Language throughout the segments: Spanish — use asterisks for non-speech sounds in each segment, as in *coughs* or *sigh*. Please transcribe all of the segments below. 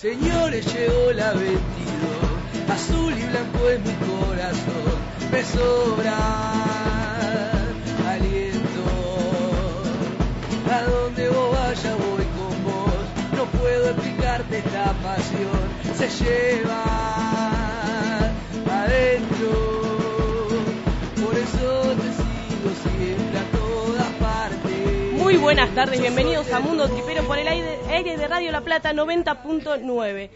Señores, llegó la vestido azul y blanco es mi corazón, me sobra aliento. A donde vos vaya voy con vos, no puedo explicarte esta pasión, se lleva adentro. Muy buenas tardes, bienvenidos a Mundo Tripero por el aire, de Radio La Plata 90.9.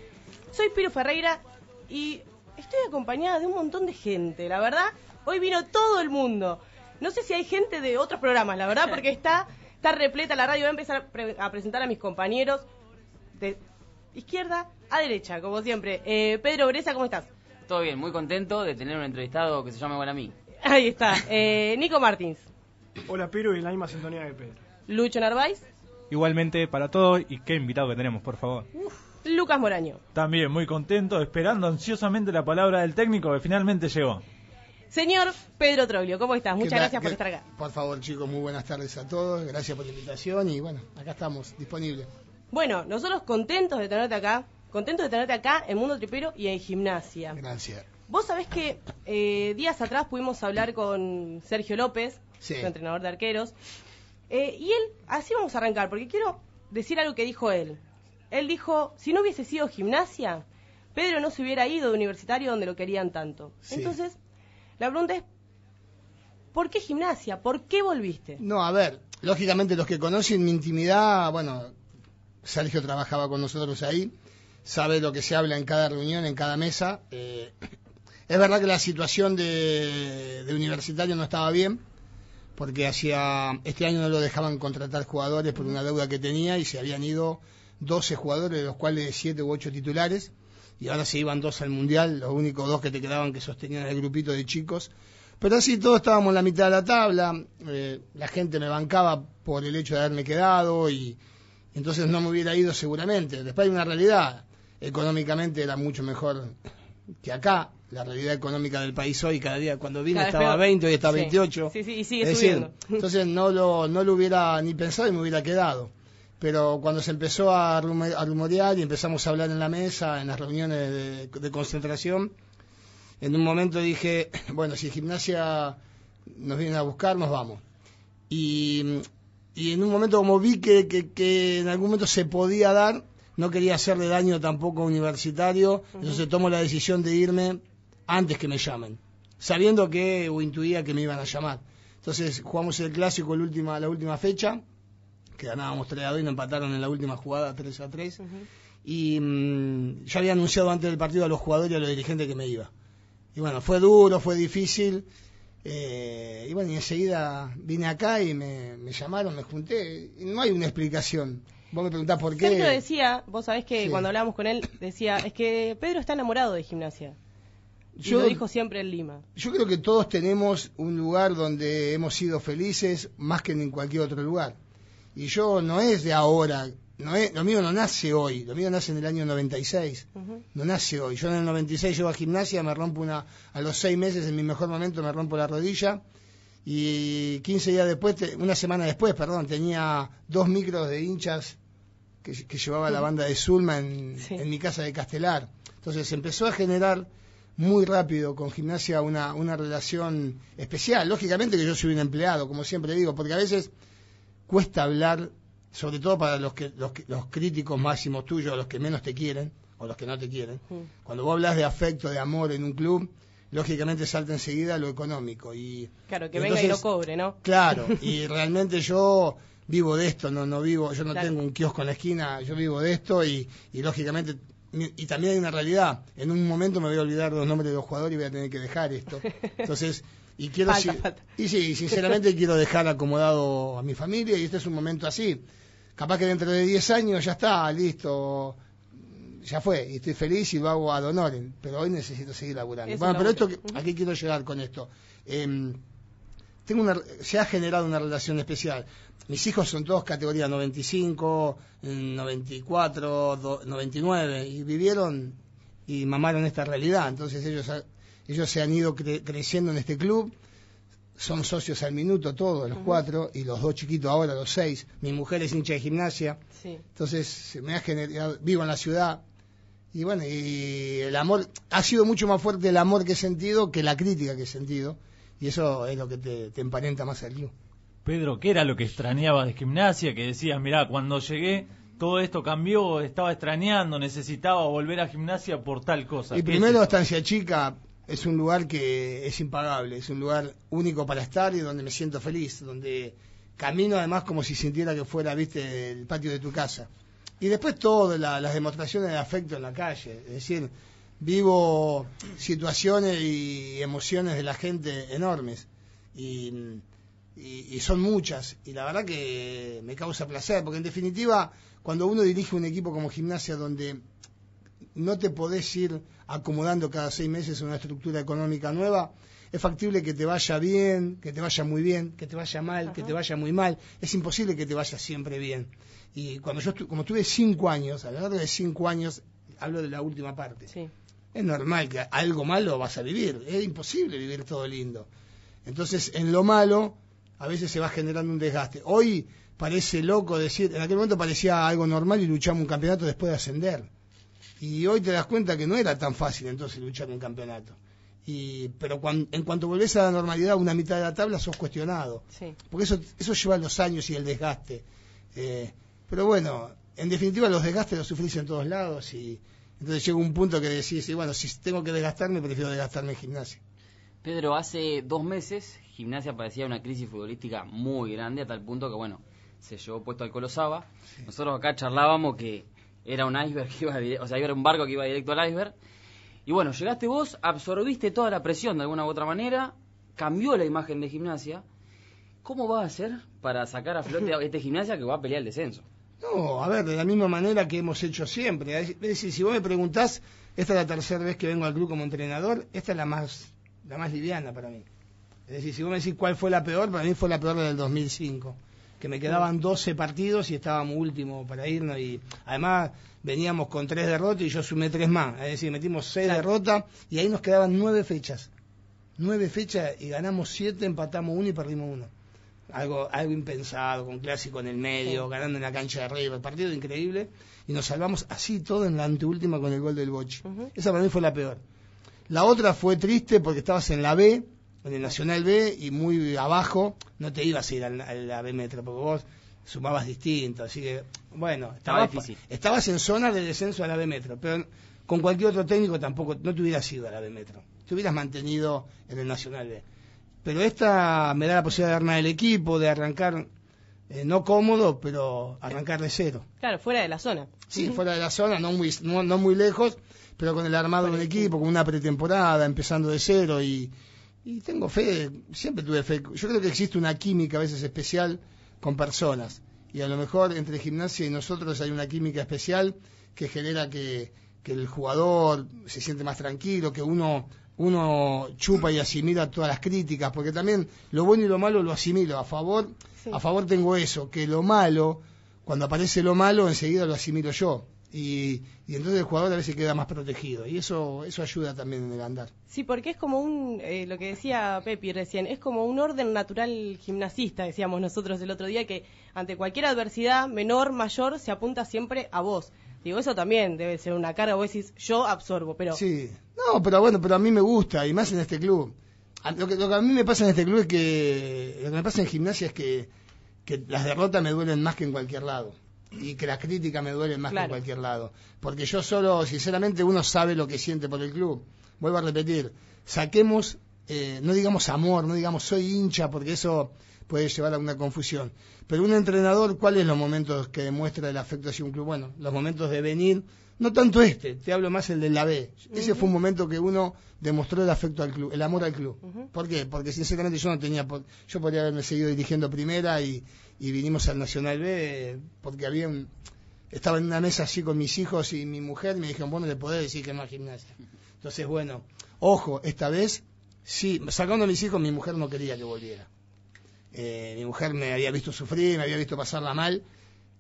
Soy Piro Ferreira y estoy acompañada de un montón de gente, la verdad. Hoy vino todo el mundo. No sé si hay gente de otros programas, la verdad, porque está, está repleta la radio. Voy a empezar a, presentar a mis compañeros de izquierda a derecha, como siempre. Eh, Pedro Bresa, ¿cómo estás? Todo bien, muy contento de tener un entrevistado que se llama igual mí. Ahí está. Eh, Nico Martins. Hola, Piro, y la misma sintonía de Pedro. Lucho Narváez. Igualmente para todos y qué invitado que tenemos, por favor. Lucas Moraño. También muy contento, esperando ansiosamente la palabra del técnico que finalmente llegó. Señor Pedro Troglio, ¿cómo estás? Muchas gracias por estar acá. Por favor, chicos, muy buenas tardes a todos. Gracias por la invitación y bueno, acá estamos, disponibles. Bueno, nosotros contentos de tenerte acá, contentos de tenerte acá en Mundo Tripero y en Gimnasia. Gracias. Vos sabés que eh, días atrás pudimos hablar con Sergio López, entrenador de arqueros, eh, y él, así vamos a arrancar, porque quiero decir algo que dijo él. Él dijo, si no hubiese sido gimnasia, Pedro no se hubiera ido de universitario donde lo querían tanto. Entonces, la pregunta es, ¿por qué gimnasia? ¿Por qué volviste? No, a ver, lógicamente los que conocen mi intimidad, bueno, Sergio trabajaba con nosotros ahí, sabe lo que se habla en cada reunión, en cada mesa. Eh, *clears throat* es verdad que la situación de universitario no estaba bien porque hacía este año no lo dejaban contratar jugadores por una deuda que tenía y se habían ido 12 jugadores, de los cuales 7 u 8 titulares, y ahora se iban dos al Mundial, los únicos dos que te quedaban que sostenían el grupito de chicos. Pero así todos estábamos en la mitad de la tabla, eh, la gente me bancaba por el hecho de haberme quedado y entonces no me hubiera ido seguramente. Después hay una realidad, económicamente era mucho mejor que acá, la realidad económica del país hoy, cada día cuando vine estaba a 20, hoy está 28. Sí, sí, y sigue subiendo. entonces no lo, no lo hubiera ni pensado y me hubiera quedado. Pero cuando se empezó a, rumorear y empezamos a hablar en la mesa, en las reuniones de, concentración, en un momento dije, *clears throat* bueno, si gimnasia nos vienen a buscar, nos vamos. Y, en un momento como vi que, en algún momento se podía dar, no quería hacerle daño tampoco universitario, entonces tomo la decisión de irme antes que me llamen, sabiendo que o intuía que me iban a llamar. Entonces jugamos el clásico el última, la última fecha, que ganábamos 3 a 2 y nos empataron en la última jugada 3 a 3. Y mm, ya había anunciado antes del partido a los jugadores y a los dirigentes que me iba. Y bueno, fue duro, fue difícil. Eh, y bueno, y enseguida vine acá y me, llamaron, me junté. no hay una explicación. Vos me preguntás por qué. Pedro decía, vos sabés que cuando hablábamos con él, decía, es que Pedro está enamorado de gimnasia yo, lo dijo siempre en Lima. Yo creo que todos tenemos un lugar donde hemos sido felices más que en cualquier otro lugar. Y yo no es de ahora, lo mío no nace hoy, lo mío nace en el año 96, no nace hoy. Yo en el 96 llevo a gimnasia, me rompo una, a los seis meses, en mi mejor momento, me rompo la rodilla. Y 15 días después, una semana después, perdón, tenía dos micros de hinchas que, llevaba la banda de Zulma en mi casa de Castelar. Entonces empezó a generar muy rápido con gimnasia una, una relación especial. Lógicamente que yo soy un empleado, como siempre digo, porque a veces cuesta hablar, sobre todo para los, que, los, los críticos máximos tuyos, los que menos te quieren o los que no te quieren. Mm. Cuando vos hablas de afecto, de amor en un club, lógicamente salta enseguida lo económico. y Claro, que venga y lo cobre, ¿no? Claro, *laughs* y realmente yo vivo de esto, no, no vivo, yo no tengo un kiosco en la esquina, yo vivo de esto y, y lógicamente y también hay una realidad. En un momento me voy a olvidar los nombres de los jugadores y voy a tener que dejar esto. Entonces, y quiero. Y sí, sinceramente quiero dejar acomodado a mi familia y este es un momento así. Capaz que dentro de 10 años ya está, listo. Ya fue, y estoy feliz y lo a ad pero hoy necesito seguir laburando. bueno, pero esto, aquí quiero llegar con esto? Em, tengo una, se ha generado una relación especial mis hijos son todos categoría 95, 94, 99 y vivieron y mamaron esta realidad. Entonces ellos, ellos se han ido creciendo en este club, son socios al minuto todos, los cuatro, y los dos chiquitos ahora, los seis. Mi mujer es hincha de gimnasia, entonces me ha generado, vivo en la ciudad. Y bueno, y el amor, ha sido mucho más fuerte el amor que he sentido que la crítica que he sentido, y eso es lo que te, te emparenta más al club. Pedro, ¿qué era lo que extrañaba de gimnasia? Que decías, mirá, cuando llegué todo esto cambió, estaba extrañando, necesitaba volver a gimnasia por tal cosa. Y primero, Estancia Chica es un lugar que es impagable, es un lugar único para estar y donde me siento feliz, donde camino además como si sintiera que fuera, viste, el patio de tu casa. Y después todas las demostraciones de afecto en la calle, es decir, vivo situaciones y emociones de la gente enormes. Y mm, y, son muchas, y la verdad que me causa placer, porque en definitiva, cuando uno dirige un equipo como gimnasia donde no te podés ir acomodando cada seis meses una estructura económica nueva, es factible que te vaya bien, que te vaya muy bien, que te vaya mal, que te vaya muy mal, es imposible que te vaya siempre bien. Y cuando yo como tuve cinco años, a lo largo de cinco años, hablo de la última parte. Es normal que algo malo vas a vivir, es imposible vivir todo lindo. Entonces, en lo malo, a veces se va generando un desgaste. Hoy parece loco decir, en aquel momento parecía algo normal y luchamos un campeonato después de ascender. Y hoy te das cuenta que no era tan fácil entonces luchar un campeonato. Y, pero cuando, en cuanto volvés a la normalidad, una mitad de la tabla sos cuestionado. Porque eso, eso lleva los años y el desgaste. Eh, pero bueno, en definitiva los desgastes los sufrís en todos lados y entonces llega un punto que decís, bueno, si tengo que desgastarme, prefiero desgastarme en gimnasio. Pedro, hace dos meses Gimnasia parecía una crisis futbolística muy grande, a tal punto que, bueno, se llevó puesto al Colosaba. Nosotros acá charlábamos que era un iceberg que iba, o sea, era un barco que iba directo al iceberg. Y bueno, llegaste vos, absorbiste toda la presión de alguna u otra manera, cambió la imagen de Gimnasia. ¿Cómo vas a hacer para sacar a flote a este Gimnasia que va a pelear el descenso? No, a ver, de la misma manera que hemos hecho siempre. Es decir, si vos me preguntás, esta es la tercera vez que vengo al club como entrenador, esta es la más la más liviana para mí. Es decir, si vos me decís cuál fue la peor, para mí fue la peor del 2005, que me quedaban 12 partidos y estábamos último para irnos y además veníamos con tres derrotas y yo sumé tres más, es decir, metimos seis derrotas y ahí nos quedaban nueve fechas. Nueve fechas y ganamos siete, empatamos uno y perdimos uno. Algo, algo impensado, con clásico en el medio, ganando en la cancha de arriba, partido increíble, y nos salvamos así todo en la anteúltima con el gol del Boche. Esa para mí fue la peor. La otra fue triste porque estabas en la B, en el Nacional B, y muy abajo, no te ibas a ir al la, B Metro, porque vos sumabas distinto, así que, bueno, estabas, difícil. estabas en zona de descenso a la B Metro, pero con cualquier otro técnico tampoco, no te hubieras ido a la B Metro, te hubieras mantenido en el Nacional B. Pero esta me da la posibilidad de armar el equipo, de arrancar eh, no cómodo, pero arrancar de cero. Claro, fuera de la zona. Sí, fuera de la zona, no, no muy lejos, pero con el armado del equipo, con una pretemporada, empezando de cero y, tengo fe, siempre tuve fe. Yo creo que existe una química a veces especial con personas y a lo mejor entre gimnasia y nosotros hay una química especial que genera que, el jugador se siente más tranquilo, que uno uno chupa y asimila todas las críticas, porque también lo bueno y lo malo lo asimilo. A favor, a favor tengo eso, que lo malo, cuando aparece lo malo, enseguida lo asimilo yo y, entonces el jugador a veces queda más protegido y eso eso ayuda también en el andar. Sí, porque es como un, eh, lo que decía Pepi recién, es como un orden natural gimnasista, decíamos nosotros el otro día, que ante cualquier adversidad, menor, mayor, se apunta siempre a vos. Digo, eso también debe ser una cara vos decís, yo absorbo, pero... Sí, no, pero bueno, pero a mí me gusta, y más en este club. Lo que, que a mí me pasa en este club es que, lo que me pasa en gimnasia es que, que las derrotas me duelen más que en cualquier lado y que las críticas me duelen más que en cualquier lado. Porque yo solo, sinceramente, uno sabe lo que siente por el club. Vuelvo a repetir, saquemos, eh, no digamos amor, no digamos soy hincha, porque eso puede llevar a una confusión. Pero un entrenador, ¿cuáles son los momentos que demuestra el afecto hacia un club? Bueno, los momentos de venir, no tanto este, te hablo más el de la B. Ese fue un momento que uno demostró el afecto al club, el amor al club. ¿Por qué? Porque sinceramente yo no tenía, yo podría haberme seguido dirigiendo primera y, y vinimos al Nacional B porque había un, estaba en una mesa así con mis hijos y mi mujer, y me dijeron, bueno, le podés decir que no es gimnasia. Entonces, bueno, ojo, esta vez sí, sacando a mis hijos, mi mujer no quería que volviera. Eh, mi mujer me había visto sufrir, me había visto pasarla mal,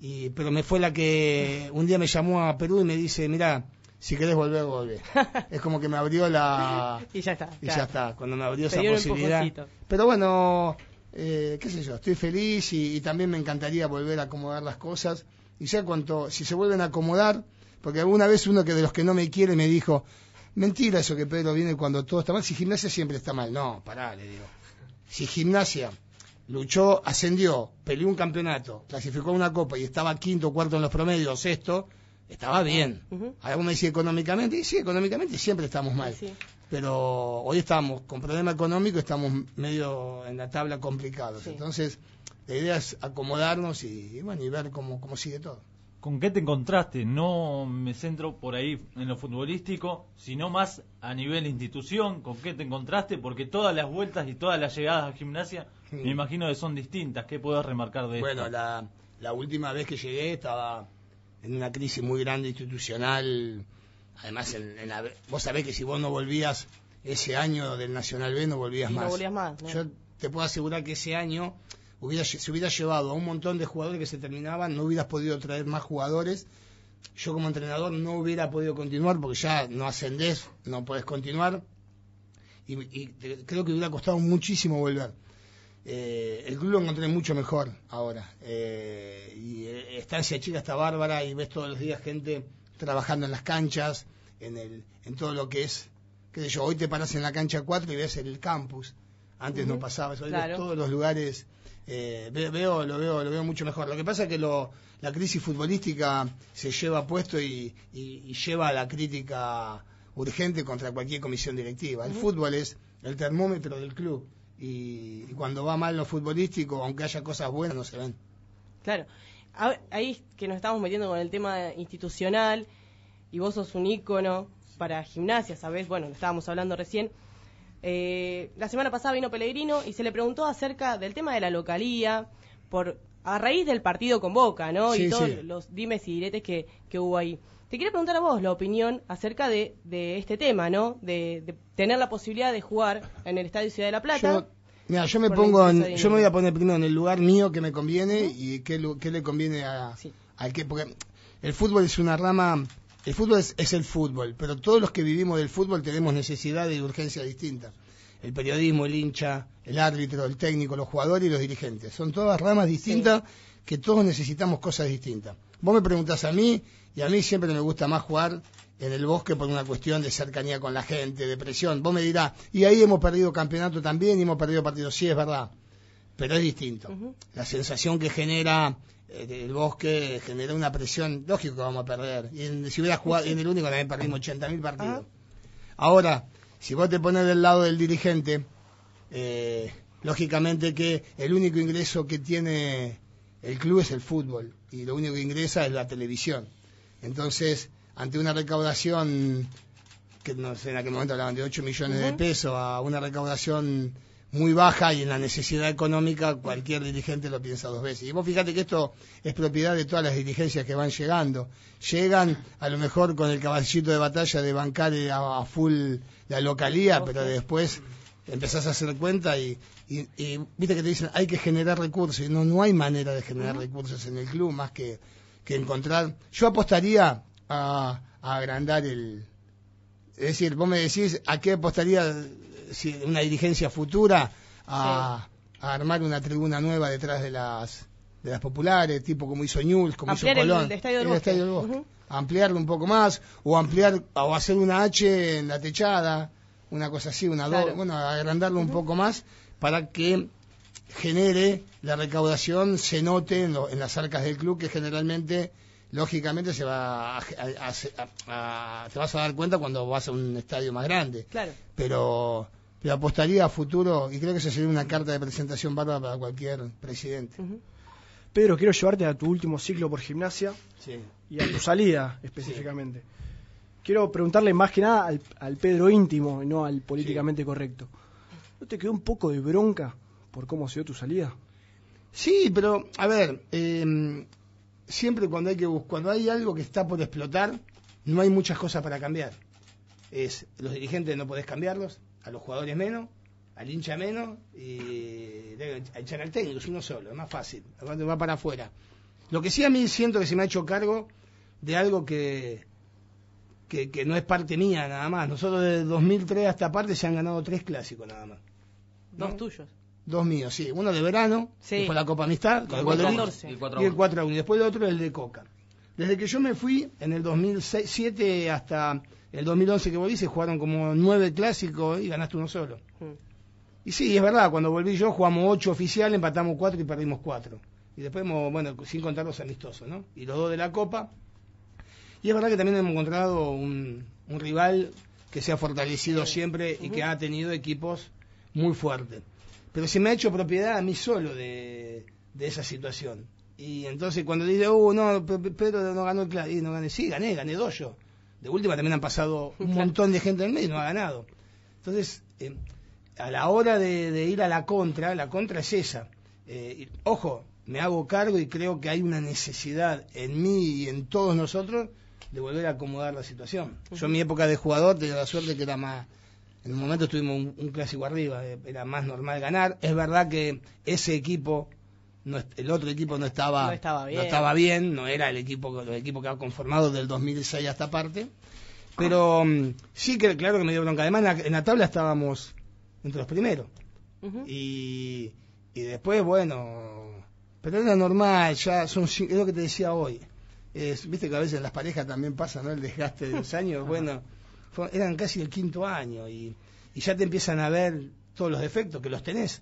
y, pero me fue la que un día me llamó a Perú y me dice, mira, si querés volver, volver. *laughs* es como que me abrió la... y ya está. Y ya está, cuando me abrió esa posibilidad. Pero bueno, eh, qué sé yo, estoy feliz y, también me encantaría volver a acomodar las cosas. Y sea cuanto, si se vuelven a acomodar, porque alguna vez uno que de los que no me quiere me dijo, mentira eso que Pedro viene cuando todo está mal, si gimnasia siempre está mal. No, pará, le digo. Si gimnasia luchó, ascendió, peleó un campeonato, clasificó una copa y estaba quinto, cuarto en los promedios, esto estaba bien. me económicamente, y sí, económicamente siempre estamos mal pero hoy estamos con problema económico, estamos medio en la tabla complicados. Entonces, la idea es acomodarnos y, bueno, y ver cómo, sigue todo. ¿Con qué te encontraste? No me centro por ahí en lo futbolístico, sino más a nivel institución. ¿Con qué te encontraste? Porque todas las vueltas y todas las llegadas a gimnasia, me imagino que son distintas. ¿Qué puedes remarcar de eso? Bueno, la última vez que llegué estaba en una crisis muy grande institucional Además, en, vos sabés que si vos no volvías ese año del Nacional B, no volvías más. Yo te puedo asegurar que ese año hubiera, se hubiera llevado a un montón de jugadores que se terminaban, no hubieras podido traer más jugadores. Yo como entrenador no hubiera podido continuar porque ya no ascendés, no podés continuar. Y, creo que hubiera costado muchísimo volver. Eh, el club lo encontré mucho mejor ahora. Eh, y eh, estancia chica está bárbara y ves todos los días gente trabajando en las canchas, en, el, en todo lo que es, qué sé yo, hoy te paras en la cancha 4 y ves el campus. Antes no pasaba eso, todos los lugares eh, veo, lo veo, lo veo mucho mejor. Lo que pasa es que lo, la crisis futbolística se lleva puesto y, lleva a la crítica urgente contra cualquier comisión directiva. El fútbol es el termómetro del club y, y, cuando va mal lo futbolístico, aunque haya cosas buenas, no se ven. Claro ahí que nos estamos metiendo con el tema institucional y vos sos un ícono para gimnasia, ¿sabés? Bueno, estábamos hablando recién. Eh, la semana pasada vino Pellegrino y se le preguntó acerca del tema de la localía, por, a raíz del partido con Boca, ¿no? y todos los dimes y diretes que, que, hubo ahí. Te quiero preguntar a vos la opinión acerca de, este tema, ¿no? De, tener la posibilidad de jugar en el Estadio Ciudad de la Plata. Mira, yo me pongo, yo me voy a poner primero en el lugar mío que me conviene y qué, le conviene a, al que, porque el fútbol es una rama, el fútbol es, el fútbol, pero todos los que vivimos del fútbol tenemos necesidades y urgencias distintas. El periodismo, el hincha, el árbitro, el técnico, los jugadores y los dirigentes. Son todas ramas distintas que todos necesitamos cosas distintas. Vos me preguntás a mí y a mí siempre me gusta más jugar en el bosque por una cuestión de cercanía con la gente, de presión. Vos me dirás, y ahí hemos perdido campeonato también y hemos perdido partidos, sí, es verdad, pero es distinto. La sensación que genera eh, el bosque genera una presión, lógico que vamos a perder. Y si hubiera jugado, en el único también perdimos 80.000 partidos. Ahora, si vos te pones del lado del dirigente, eh, lógicamente que el único ingreso que tiene el club es el fútbol y lo único que ingresa es la televisión. Entonces, ante una recaudación que no sé, en aquel momento hablaban de 8 millones de pesos, a una recaudación muy baja y en la necesidad económica cualquier dirigente lo piensa dos veces. Y vos fíjate que esto es propiedad de todas las dirigencias que van llegando. Llegan a lo mejor con el caballito de batalla de bancar eh, a, full la localía, pero después empezás a hacer cuenta y, y, viste que te dicen hay que generar recursos. Y no, no hay manera de generar recursos en el club más que, que encontrar. Yo apostaría a, agrandar el... Es decir, vos me decís a qué apostaría si una dirigencia futura a, armar una tribuna nueva detrás de las de las populares, tipo como hizo Ñuls, como hizo Colón, el, ampliarlo un poco más o ampliar o hacer una H en la techada, una cosa así, una bueno, agrandarlo un poco más para que genere la recaudación, se note en las arcas del club que generalmente lógicamente se va a, te vas a dar cuenta cuando vas a un estadio más grande. Claro. Pero, pero apostaría a futuro, y creo que se sería una carta de presentación bárbara para cualquier presidente. Pedro, quiero llevarte a tu último ciclo por gimnasia y a tu salida específicamente. Quiero preguntarle más que nada al, Pedro íntimo y no al políticamente correcto. ¿No te quedó un poco de bronca por cómo se dio tu salida? Sí, pero, a ver, em, siempre cuando hay que cuando hay algo que está por explotar, no hay muchas cosas para cambiar. Es los dirigentes no podés cambiarlos, a los jugadores menos, al hincha menos y a echar al técnico, es uno solo, es más fácil, va para afuera. Lo que sí a mí siento que se me ha hecho cargo de algo que que, no es parte mía nada más. Nosotros desde 2003 hasta parte se han ganado tres clásicos nada más. Dos tuyos. Dos míos, sí. Uno de verano, fue la Copa Amistad, el, 4 y el 4 a 1. Y después el otro, el de Coca. Desde que yo me fui, en el 2007 hasta el 2011 que volví, se jugaron como nueve clásicos y ganaste uno solo. Mm. Y sí, es verdad, cuando volví yo jugamos ocho oficiales, empatamos cuatro y perdimos cuatro. Y después, bueno, sin contar los amistosos, ¿no? Y los dos de la Copa. Y es verdad que también hemos encontrado un rival que se ha fortalecido siempre y que ha tenido equipos muy fuertes. Pero se me ha hecho propiedad a mí solo de, esa situación. Y entonces cuando dice, uh, no, Pedro no ganó el clásico no gané, sí, gané, gané dos yo. De última también han pasado un montón de gente en medio y no ha ganado. Entonces, eh, a la hora de, ir a la contra, la contra es esa. Eh, ojo, me hago cargo y creo que hay una necesidad en mí y en todos nosotros de volver a acomodar la situación. Yo en mi época de jugador tenía la suerte que era más en un momento estuvimos un, clásico arriba, eh, era más normal ganar. Es verdad que ese equipo, no, el otro equipo no estaba, no estaba, bien. no era el equipo, el equipo que ha conformado del 2006 hasta parte. Ah. Pero mm, sí que, claro que me dio bronca. Además, en la, tabla estábamos entre los primeros. y, y después, bueno, pero era normal, ya son es lo que te decía hoy. Viste que a veces las parejas también pasan, El desgaste de los *laughs* años. bueno eran casi el quinto año y, y, ya te empiezan a ver todos los defectos que los tenés.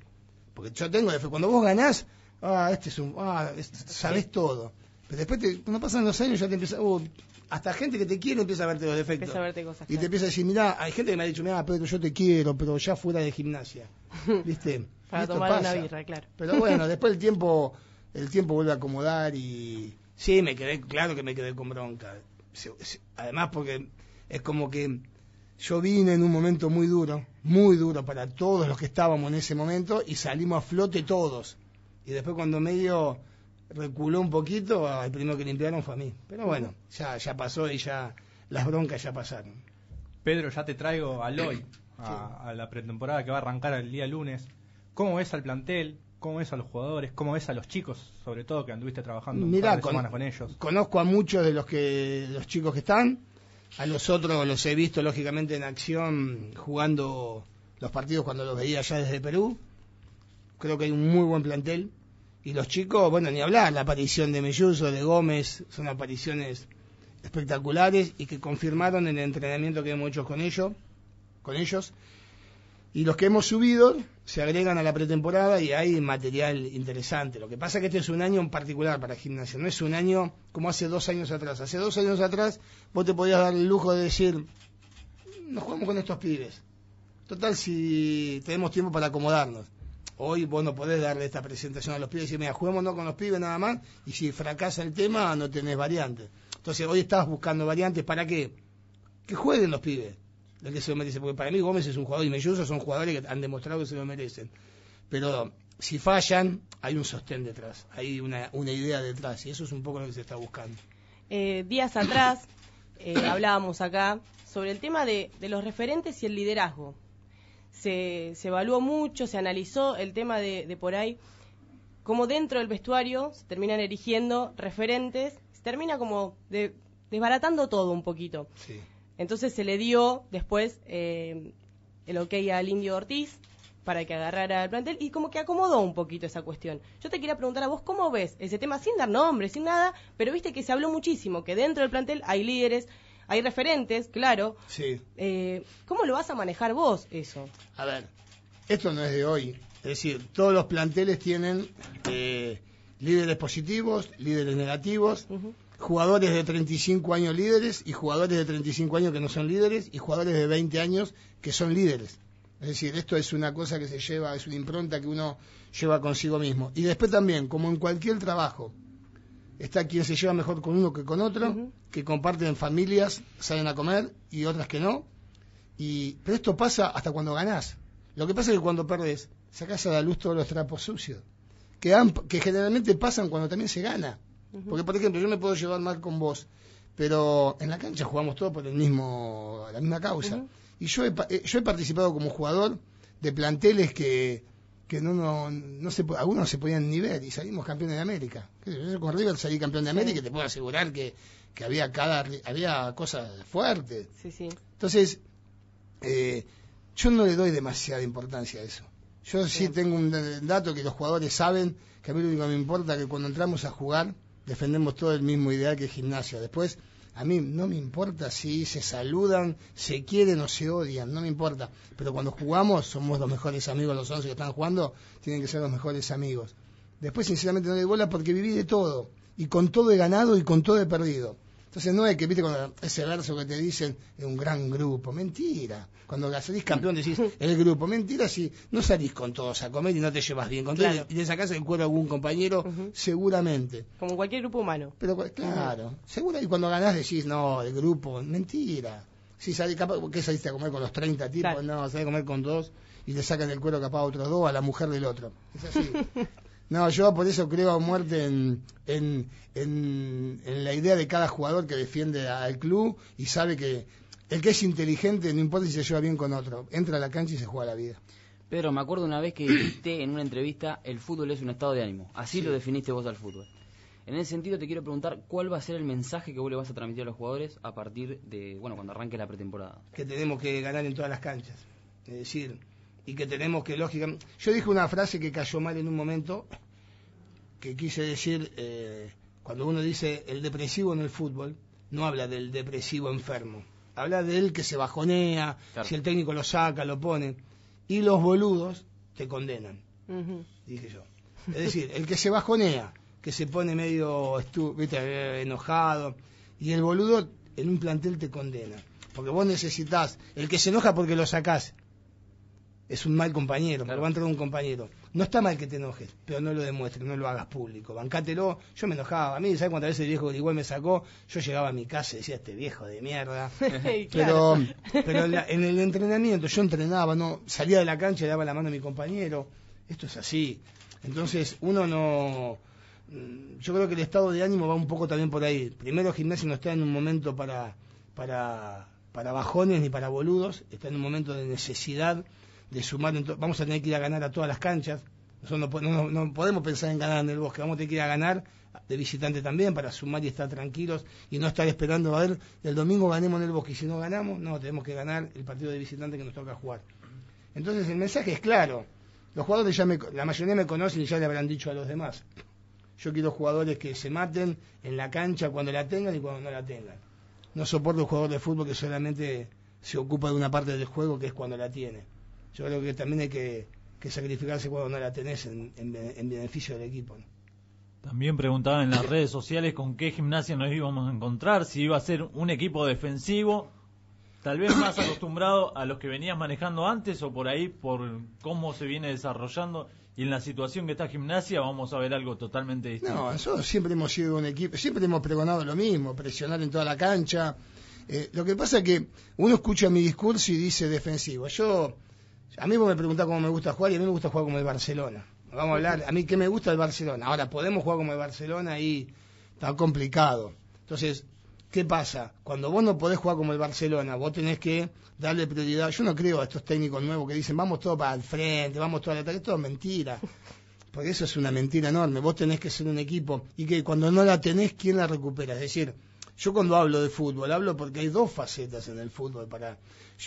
Porque yo tengo defectos. Cuando vos ganás, ah, este es un, ah, este, sabés todo. Pero después, te, cuando pasan los años, ya te empieza, uh, hasta gente que te quiere empieza a verte los defectos. y te empieza a decir, mirá, hay gente que me ha dicho, mirá, Pedro, yo te quiero, pero ya fuera de gimnasia. *laughs* ¿Viste? Para tomar una birra, claro. Pero bueno, *laughs* después el tiempo, el tiempo vuelve a acomodar y... Sí, me quedé, claro que me quedé con bronca. Además porque es como que yo vine en un momento muy duro, muy duro para todos los que estábamos en ese momento y salimos a flote todos. Y después cuando medio reculó un poquito, el primero que limpiaron fue a mí. Pero bueno, ya, ya pasó y ya las broncas ya pasaron. Pedro, ya te traigo al hoy, a, la pretemporada que va a arrancar el día lunes. ¿Cómo ves al plantel? ¿Cómo ves a los jugadores? ¿Cómo ves a los chicos, sobre todo, que anduviste trabajando con, con ellos? Conozco a muchos de los que los chicos que están. A los otros los he visto, lógicamente, en acción jugando los partidos cuando los veía ya desde Perú. Creo que hay un muy buen plantel. Y los chicos, bueno, ni hablar, la aparición de Melluso, de Gómez, son apariciones espectaculares y que confirmaron el entrenamiento que hemos hecho con ellos, con ellos y los que hemos subido se agregan a la pretemporada y hay material interesante. Lo que pasa es que este es un año en particular para gimnasia, no es un año como hace dos años atrás. Hace dos años atrás vos te podías dar el lujo de decir, nos jugamos con estos pibes. Total, si tenemos tiempo para acomodarnos. Hoy vos no podés darle esta presentación a los pibes y decir, mira, juguemos no con los pibes nada más, y si fracasa el tema no tenés variantes. Entonces hoy estás buscando variantes para qué? Que jueguen los pibes que se lo Porque para mí Gómez es un jugador y Melloso son jugadores que han demostrado que se lo merecen. Pero si fallan, hay un sostén detrás, hay una, idea detrás y eso es un poco lo que se está buscando. Eh, días atrás *coughs* eh, hablábamos acá sobre el tema de, los referentes y el liderazgo. Se, se, evaluó mucho, se analizó el tema de, por ahí, Como dentro del vestuario se terminan erigiendo referentes, se termina como desbaratando todo un poquito. Sí. Entonces se le dio después eh, el ok al Indio Ortiz para que agarrara el plantel y como que acomodó un poquito esa cuestión. Yo te quería preguntar a vos cómo ves ese tema sin dar nombres, sin nada, pero viste que se habló muchísimo, que dentro del plantel hay líderes, hay referentes, claro. Sí. Eh, ¿Cómo lo vas a manejar vos eso? A ver, esto no es de hoy. Es decir, todos los planteles tienen eh, líderes positivos, líderes negativos jugadores de 35 años líderes y jugadores de 35 años que no son líderes y jugadores de 20 años que son líderes. Es decir, esto es una cosa que se lleva, es una impronta que uno lleva consigo mismo. Y después también, como en cualquier trabajo, está quien se lleva mejor con uno que con otro, que comparten familias, salen a comer y otras que no. Y, pero esto pasa hasta cuando ganás. Lo que pasa es que cuando perdés, sacás a la luz todos los trapos sucios, que, que generalmente pasan cuando también se gana. Porque, por ejemplo, yo me puedo llevar mal con vos, pero en la cancha jugamos todos por el mismo, la misma causa. Y yo he, eh, yo he participado como jugador de planteles que, que no, no, se, algunos se podían ni ver y salimos campeones de América. Yo con River salí campeón de América y te puedo asegurar que, había, cada, había cosas fuertes. Entonces, eh, yo no le doy demasiada importancia a eso. Yo sí tengo un dato que los jugadores saben, que a mí lo único que me importa es que cuando entramos a jugar, defendemos todo el mismo ideal que gimnasia. Después, a mí no me importa si se saludan, se quieren o se odian, no me importa. Pero cuando jugamos, somos los mejores amigos, los 11 que están jugando, tienen que ser los mejores amigos. Después, sinceramente, no doy bola porque viví de todo. Y con todo he ganado y con todo he perdido. Entonces no es que, viste, ese verso que te dicen es un gran grupo, mentira. Cuando salís campeón decís el grupo, mentira si no salís con todos a comer y no te llevas bien con y le sacás el cuero a algún compañero, seguramente. Como cualquier grupo humano. Pero claro, seguro, y cuando ganás decís, no, el grupo, mentira. Si salís, capaz, ¿qué saliste a comer con los 30 tipos? No, salís a comer con dos y le sacan el cuero capaz a otros dos, a la mujer del otro. Es así. *laughs* No, yo por eso creo a muerte en, la idea de cada jugador que defiende al club y sabe que el que es inteligente, no importa si se lleva bien con otro, entra a la cancha y se juega la vida. Pero me acuerdo una vez que dijiste en una entrevista, el fútbol es un estado de ánimo. Así lo definiste vos al fútbol. En ese sentido te quiero preguntar cuál va a ser el mensaje que vos le vas a transmitir a los jugadores a partir de, bueno, cuando arranque la pretemporada. Que tenemos que ganar en todas las canchas. Es decir, y que tenemos que, lógicamente... Yo dije una frase que cayó mal en un momento, que quise decir, eh, cuando uno dice el depresivo en el fútbol, no habla del depresivo enfermo, habla del que se bajonea, si el técnico lo saca, lo pone, y los boludos te condenan, dije yo. Es decir, el que se bajonea, que se pone medio eh, enojado, y el boludo en un plantel te condena. Porque vos necesitas el que se enoja porque lo sacás, es un mal compañero, pero va a entrar un compañero. No está mal que te enojes, pero no lo demuestres, no lo hagas público. Bancátelo. Yo me enojaba. A mí, ¿sabes cuántas veces el viejo igual me sacó? Yo llegaba a mi casa y decía, este viejo de mierda. *laughs* pero pero en, el entrenamiento, yo entrenaba, no salía de la cancha y daba la mano a mi compañero. Esto es así. Entonces, uno no. Mm, yo creo que el estado de ánimo va un poco también por ahí. Primero, el gimnasio no está en un momento para, para bajones ni para boludos, está en un momento de necesidad de sumar, vamos a tener que ir a ganar a todas las canchas. no, podemos pensar en ganar en el bosque, vamos a tener que ir a ganar de visitante también para sumar y estar tranquilos y no estar esperando a ver el domingo ganemos en el bosque y si no ganamos, no, tenemos que ganar el partido de visitante que nos toca jugar. Entonces el mensaje es claro, los jugadores ya me, la mayoría me conocen y ya le habrán dicho a los demás. Yo quiero jugadores que se maten en la cancha cuando la tengan y cuando no la tengan. No soporto un jugador de fútbol que solamente se ocupa de una parte del juego que es cuando la tiene yo creo que también hay que, que sacrificarse cuando no la tenés en, beneficio del equipo. También preguntaban en las redes sociales con qué gimnasia nos íbamos a encontrar, si iba a ser un equipo defensivo, tal vez más acostumbrado a los que venías manejando antes o por ahí, por cómo se viene desarrollando y en la situación que está gimnasia, vamos a ver algo totalmente distinto. No, nosotros siempre hemos sido un equipo, siempre hemos pregonado lo mismo, presionar en toda la cancha. Eh, lo que pasa es que uno escucha mi discurso y dice defensivo. Yo a mí vos me preguntás cómo me gusta jugar y a mí me gusta jugar como el Barcelona. Vamos a hablar, a mí qué me gusta el Barcelona. Ahora, podemos jugar como el Barcelona y está complicado. Entonces, ¿qué pasa? Cuando vos no podés jugar como el Barcelona, vos tenés que darle prioridad. Yo no creo a estos técnicos nuevos que dicen, vamos todo para el frente, vamos todo al ataque. Esto es mentira. *laughs* Porque eso es una mentira enorme. Vos tenés que ser un equipo y que cuando no la tenés, ¿quién la recupera? Es decir, yo cuando hablo de fútbol, hablo porque hay dos facetas en el fútbol. para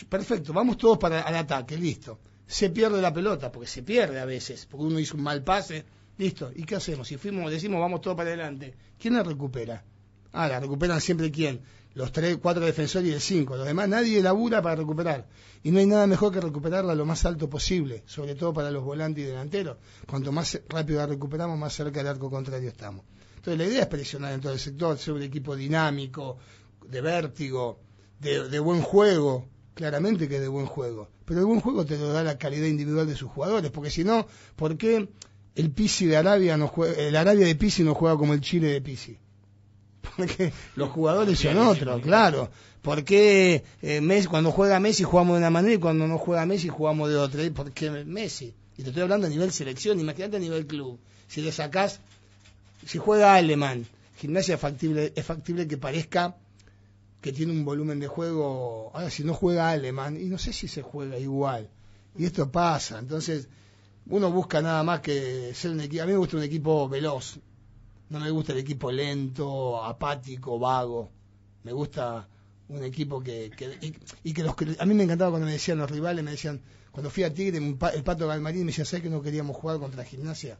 Perfecto, vamos todos para al ataque, listo. Se pierde la pelota, porque se pierde a veces, porque uno hizo un mal pase, listo. ¿Y qué hacemos? Si fuimos, decimos vamos todos para adelante, ¿quién la recupera? Ah, la recuperan siempre quién? Los tres, cuatro defensores y el cinco. Los demás nadie labura para recuperar. Y no hay nada mejor que recuperarla lo más alto posible, sobre todo para los volantes y delanteros. Cuanto más rápido la recuperamos, más cerca del arco contrario estamos. Entonces la idea es presionar en todo el sector, sobre un equipo dinámico, de vértigo, de, buen juego, claramente que es de buen juego, pero el buen juego te lo da la calidad individual de sus jugadores, porque si no, ¿por qué el de Arabia no el Arabia de Pisi no juega como el Chile de Pisi? *laughs* Porque los jugadores son otros, claro. Porque qué eh, cuando juega Messi jugamos de una manera y cuando no juega Messi jugamos de otra? por qué Messi? Y te estoy hablando a nivel selección, imagínate a nivel club. Si le sacás si juega Alemán, Gimnasia es factible, es factible que parezca que tiene un volumen de juego, ahora si no juega Alemán, y no sé si se juega igual, y esto pasa, entonces uno busca nada más que ser un equipo, a mí me gusta un equipo veloz, no me gusta el equipo lento, apático, vago, me gusta un equipo que, y, que a mí me encantaba cuando me decían los rivales, me decían, cuando fui a Tigre, el Pato Galmarín me decía, ¿sabes que no queríamos jugar contra Gimnasia?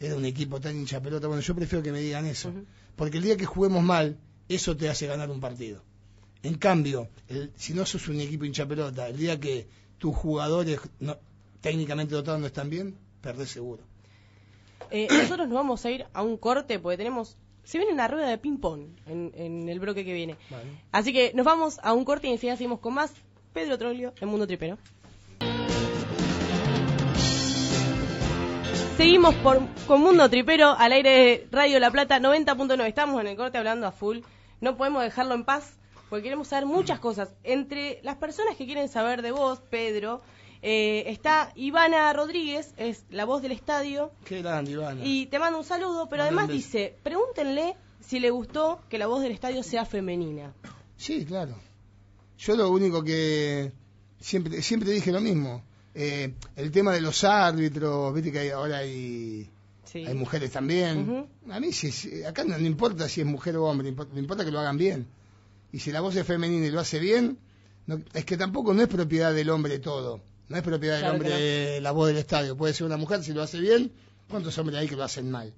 era un equipo tan hincha pelota. Bueno, yo prefiero que me digan eso. Porque el día que juguemos mal, eso te hace ganar un partido. En cambio, el, si no sos un equipo hincha pelota, el día que tus jugadores técnicamente dotados no están bien, perdés seguro. Eh, *clears throat* nosotros nos vamos a ir a un corte porque tenemos. Se viene una rueda de ping-pong en, el bloque que viene. Así que nos vamos a un corte y enseguida seguimos con más Pedro Troglio en Mundo Tripero. Seguimos por, con Mundo Tripero al aire de Radio La Plata 90.9. Estamos en el corte hablando a full. No podemos dejarlo en paz porque queremos saber muchas cosas. Entre las personas que quieren saber de vos, Pedro, eh, está Ivana Rodríguez, es la voz del estadio. Qué grande, Ivana. Y te mando un saludo, pero además dice, pregúntenle si le gustó que la voz del estadio sea femenina. Sí, claro. Yo lo único que siempre, siempre dije lo mismo. Eh, el tema de los árbitros, viste que ahora hay, hay mujeres también. A mí, acá no, importa si es mujer o hombre, importa, importa que lo hagan bien. Y si la voz es femenina y lo hace bien, no, es que tampoco no es propiedad del hombre todo. No es propiedad del hombre la voz del estadio. Puede ser una mujer si lo hace bien. ¿Cuántos hombres hay que lo hacen mal?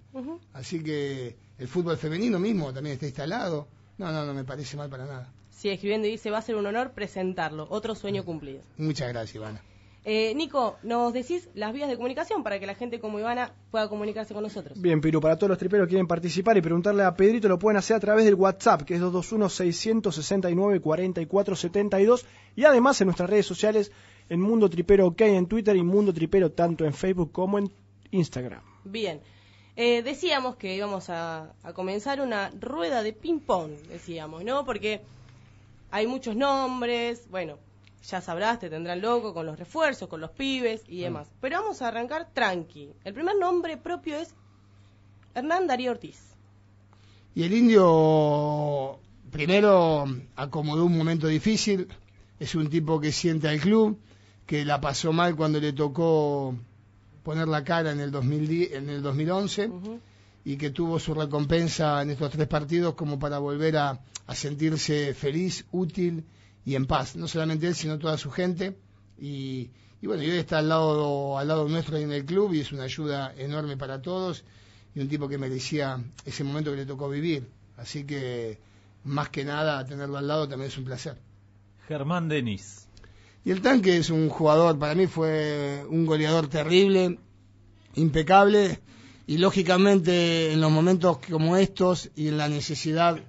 Así que el fútbol femenino mismo también está instalado. No, no, no me parece mal para nada. Sí, escribiendo dice, va a ser un honor presentarlo. Otro sueño cumplido. Muchas gracias, Ivana. Eh, Nico, nos decís las vías de comunicación para que la gente como Ivana pueda comunicarse con nosotros. Bien, Piru, para todos los triperos que quieren participar y preguntarle a Pedrito, lo pueden hacer a través del WhatsApp, que es 221-669-4472, y además en nuestras redes sociales, en Mundo Tripero OK en Twitter y Mundo Tripero tanto en Facebook como en Instagram. Bien. Eh, decíamos que íbamos a, a, comenzar una rueda de ping-pong, decíamos, ¿no? Porque hay muchos nombres, bueno, ya sabrás, te tendrán loco con los refuerzos, con los pibes y mm. demás. Pero vamos a arrancar tranqui. El primer nombre propio es Hernán Darío Ortiz. Y el indio primero acomodó un momento difícil, es un tipo que siente al club, que la pasó mal cuando le tocó poner la cara en el, en el 2011 y que tuvo su recompensa en estos tres partidos como para volver a sentirse feliz, útil y en paz, no solamente él, sino toda su gente. Y, bueno, y hoy está al lado, al lado nuestro en el club y es una ayuda enorme para todos y un tipo que merecía ese momento que le tocó vivir. Así que, más que nada, tenerlo al lado también es un placer. Germán Denis. Y el tanque es un jugador, para mí fue un goleador terrible, impecable, y lógicamente en los momentos como estos y en la necesidad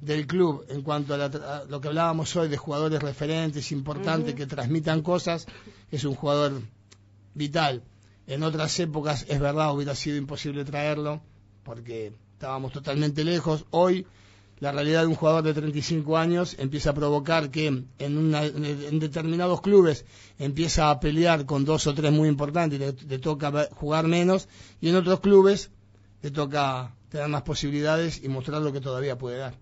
del club en cuanto a, lo que hablábamos hoy de jugadores referentes, importantes, que transmitan cosas, es un jugador vital. En otras épocas, es verdad, hubiera sido imposible traerlo porque estábamos totalmente lejos. Hoy, la realidad de un jugador de 35 años empieza a provocar que en, determinados clubes empieza a pelear con dos o tres muy importantes y le toca jugar menos, y en otros clubes le toca tener más posibilidades y mostrar lo que todavía puede dar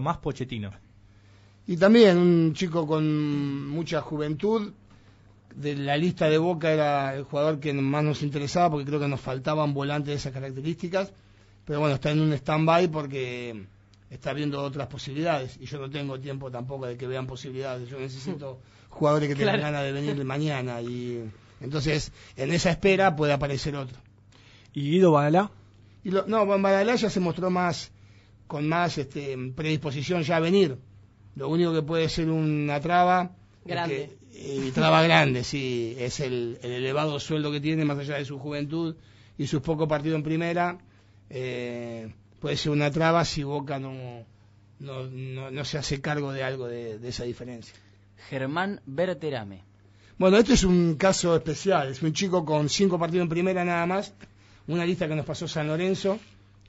más Pochettino. Y también un chico con mucha juventud. De la lista de Boca era el jugador que más nos interesaba porque creo que nos faltaban volantes de esas características. Pero bueno, está en un stand-by porque está viendo otras posibilidades y yo no tengo tiempo tampoco de que vean posibilidades. Yo necesito *laughs* jugadores que tengan ganas de venir *laughs* mañana y entonces en esa espera puede aparecer otro. ¿Y Ido Badalá? Y no, Badalá ya se mostró más con más este, predisposición ya a venir. Lo único que puede ser una traba. Grande. y eh, traba grande, sí. Es el, elevado sueldo que tiene, más allá de su juventud y sus pocos partidos en primera. Eh, puede ser una traba si Boca no, no, no, se hace cargo de algo de, de esa diferencia. Germán Berterame. Bueno, este es un caso especial. Es un chico con cinco partidos en primera nada más. Una lista que nos pasó San Lorenzo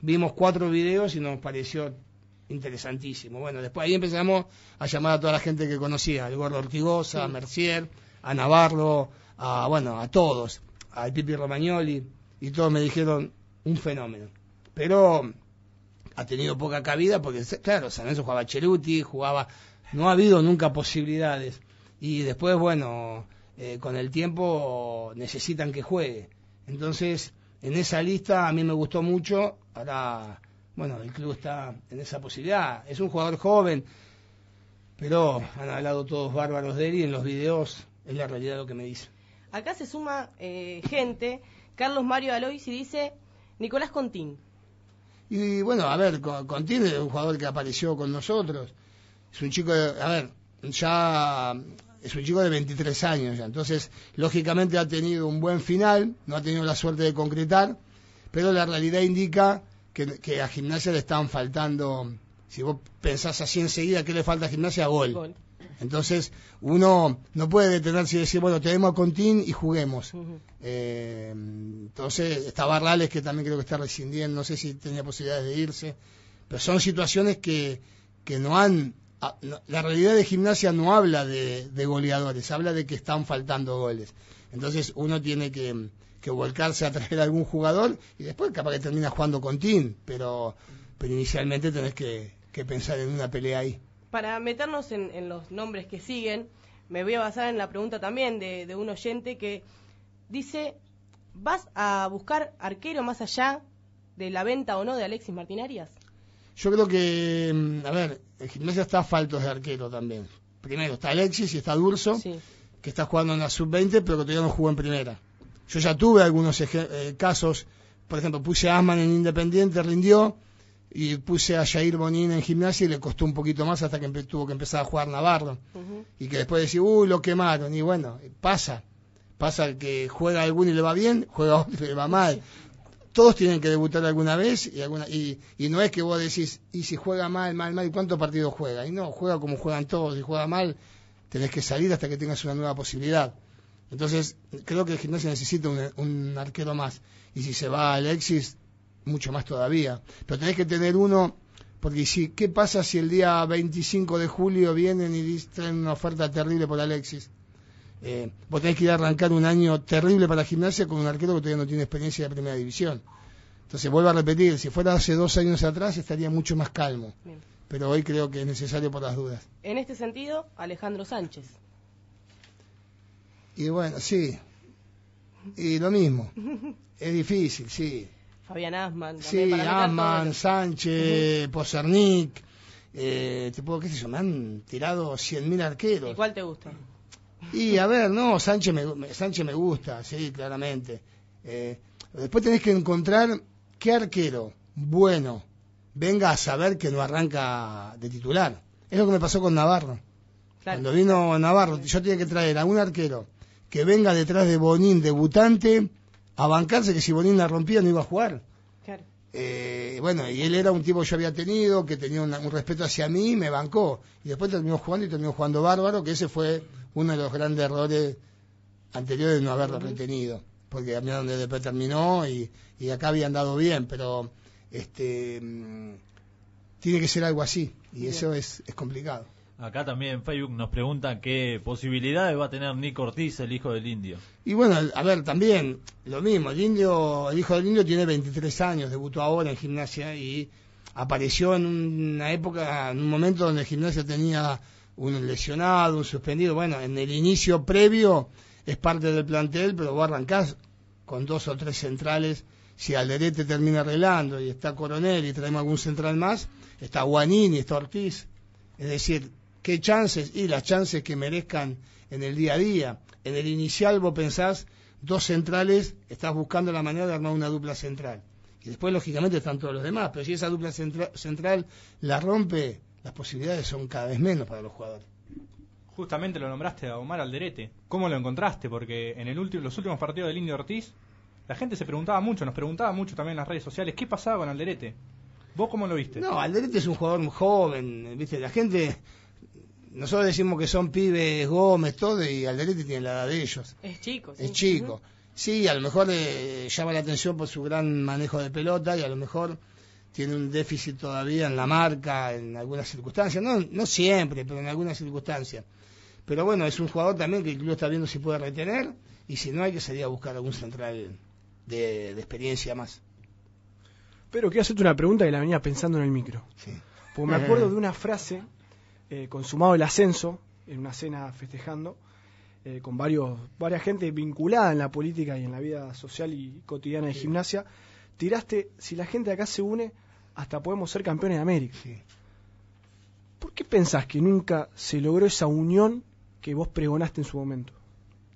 Vimos cuatro videos y nos pareció interesantísimo. Bueno, después ahí empezamos a llamar a toda la gente que conocía, al Gordo Ortigosa, a Mercier, a Navarro, a, bueno, a todos, a Pipi Romagnoli, y todos me dijeron un fenómeno. Pero ha tenido poca cabida porque, claro, San Enzo jugaba Cheruti, jugaba, no ha habido nunca posibilidades. Y después, bueno, eh, con el tiempo necesitan que juegue. Entonces, en esa lista a mí me gustó mucho. Ahora, bueno, el club está en esa posibilidad. Es un jugador joven, pero han hablado todos bárbaros de él y en los videos es la realidad lo que me dice. Acá se suma eh, gente. Carlos Mario Alois y dice Nicolás Contín. Y bueno, a ver, Contín es un jugador que apareció con nosotros. Es un chico, a ver, ya es un chico de 23 años Entonces, lógicamente ha tenido un buen final, no ha tenido la suerte de concretar, pero la realidad indica que, a gimnasia le están faltando, si vos pensás así enseguida, ¿qué le falta a gimnasia? Gol. Entonces, uno no puede detenerse y decir, bueno, tenemos a Contín y juguemos. Eh, entonces, está Barrales, que también creo que está rescindiendo, no sé si tenía posibilidades de irse, pero son situaciones que, que no han Ah, la realidad de gimnasia no habla de, goleadores, habla de que están faltando goles. Entonces uno tiene que, volcarse a traer a algún jugador y después capaz que termina jugando con Tim, pero, inicialmente tenés que, pensar en una pelea ahí. Para meternos en, los nombres que siguen, me voy a basar en la pregunta también de, de un oyente que dice, ¿vas a buscar arquero más allá de la venta o no de Alexis Martinarias? Yo creo que, mm, a ver, el Gimnasia está faltos de arquero también. Primero está Alexis y está Durso, que está jugando en la sub-20, pero que todavía no jugó en primera. Yo ya tuve algunos eh, casos, por ejemplo, puse a Asman en Independiente, rindió, y puse a Jair Bonín en gimnasia y le costó un poquito más hasta que tuvo que empezar a jugar Navarro. Y que después decía, uy, lo quemaron. Y bueno, pasa. Pasa que juega alguno y le va bien, juega otro y le va mal todos tienen que debutar alguna vez y, alguna, y, no es que vos decís, y si juega mal, mal, mal, ¿y cuántos partidos juega? Y no, juega como juegan todos, y juega mal, tenés que salir hasta que tengas una nueva posibilidad. Entonces, creo que no se necesita un, arquero más. Y si se va Alexis, mucho más todavía. Pero tenés que tener uno, porque si, ¿qué pasa si el día 25 de julio vienen y traen una oferta terrible por Alexis? Eh, vos tenés que ir a arrancar un año terrible para la gimnasia con un arquero que todavía no tiene experiencia de primera división. Entonces, vuelvo a repetir, si fuera hace dos años atrás estaría mucho más calmo. Pero hoy creo que es necesario por las dudas. En este sentido, Alejandro Sánchez. Y bueno, sí. Y lo mismo. *laughs* es difícil, sí. Fabián Asman. Asman, Sánchez, Eh, te puedo, qué sé me han tirado 100.000 arqueros. ¿Y cuál te gusta? Y a ver, no, Sánchez me, Sánchez me gusta, sí, claramente. Eh, después tenés que encontrar qué arquero bueno venga a saber que no arranca de titular. Es lo que me pasó con Navarro. Cuando vino Navarro, yo tenía que traer a un arquero que venga detrás de Bonín, debutante, a bancarse que si Bonín la rompía no iba a jugar. Eh, bueno, y él era un tipo que yo había tenido, que tenía un respeto hacia mí, me bancó. Y después terminó jugando y terminó jugando bárbaro, que ese fue uno de los grandes errores anteriores no haberlo retenido, porque a donde después terminó y, acá había andado bien, pero este mm, tiene que ser algo así y eso es, es complicado. Acá también en Facebook nos preguntan qué posibilidades va a tener Nico Ortiz, el hijo del indio. Y bueno, a ver, también lo mismo, el indio, el hijo del indio tiene 23 años, debutó ahora en gimnasia y apareció en una época, en un momento donde gimnasia tenía un lesionado, un suspendido. Bueno, en el inicio previo es parte del plantel, pero vos arrancás con dos o tres centrales. Si Alderete termina arreglando y está Coronel y traemos algún central más, está y está Ortiz. Es decir, ¿qué chances? Y las chances que merezcan en el día a día. En el inicial vos pensás dos centrales, estás buscando la manera de armar una dupla central. Y después, lógicamente, están todos los demás. Pero si esa dupla central la rompe, las posibilidades son cada vez menos para los jugadores. Justamente lo nombraste a Omar Alderete. ¿Cómo lo encontraste? Porque en el último, los últimos partidos del Indio Ortiz, la gente se preguntaba mucho, nos preguntaba mucho también en las redes sociales, ¿qué pasaba con Alderete? ¿Vos cómo lo viste? No, Alderete es un jugador joven, ¿viste? La gente nosotros decimos que son pibes Gómez, todo, y Alderete tiene la edad de ellos. Es chico, sí. Es chico. Sí, a lo mejor llama la atención por su gran manejo de pelota y a lo mejor tiene un déficit todavía en la marca, en algunas circunstancias, no, no siempre, pero en algunas circunstancias. Pero bueno, es un jugador también que el club está viendo si puede retener y si no hay que salir a buscar algún central de, experiencia más. Pero quiero hacerte una pregunta que la venía pensando en el micro. Sí. Porque me eh. acuerdo de una frase, eh, consumado el ascenso, en una cena festejando, eh, con varios, varias gente vinculada en la política y en la vida social y cotidiana de gimnasia, tiraste, si la gente acá se une, hasta podemos ser campeones de América. ¿Por qué pensás que nunca se logró esa unión que vos pregonaste en su momento?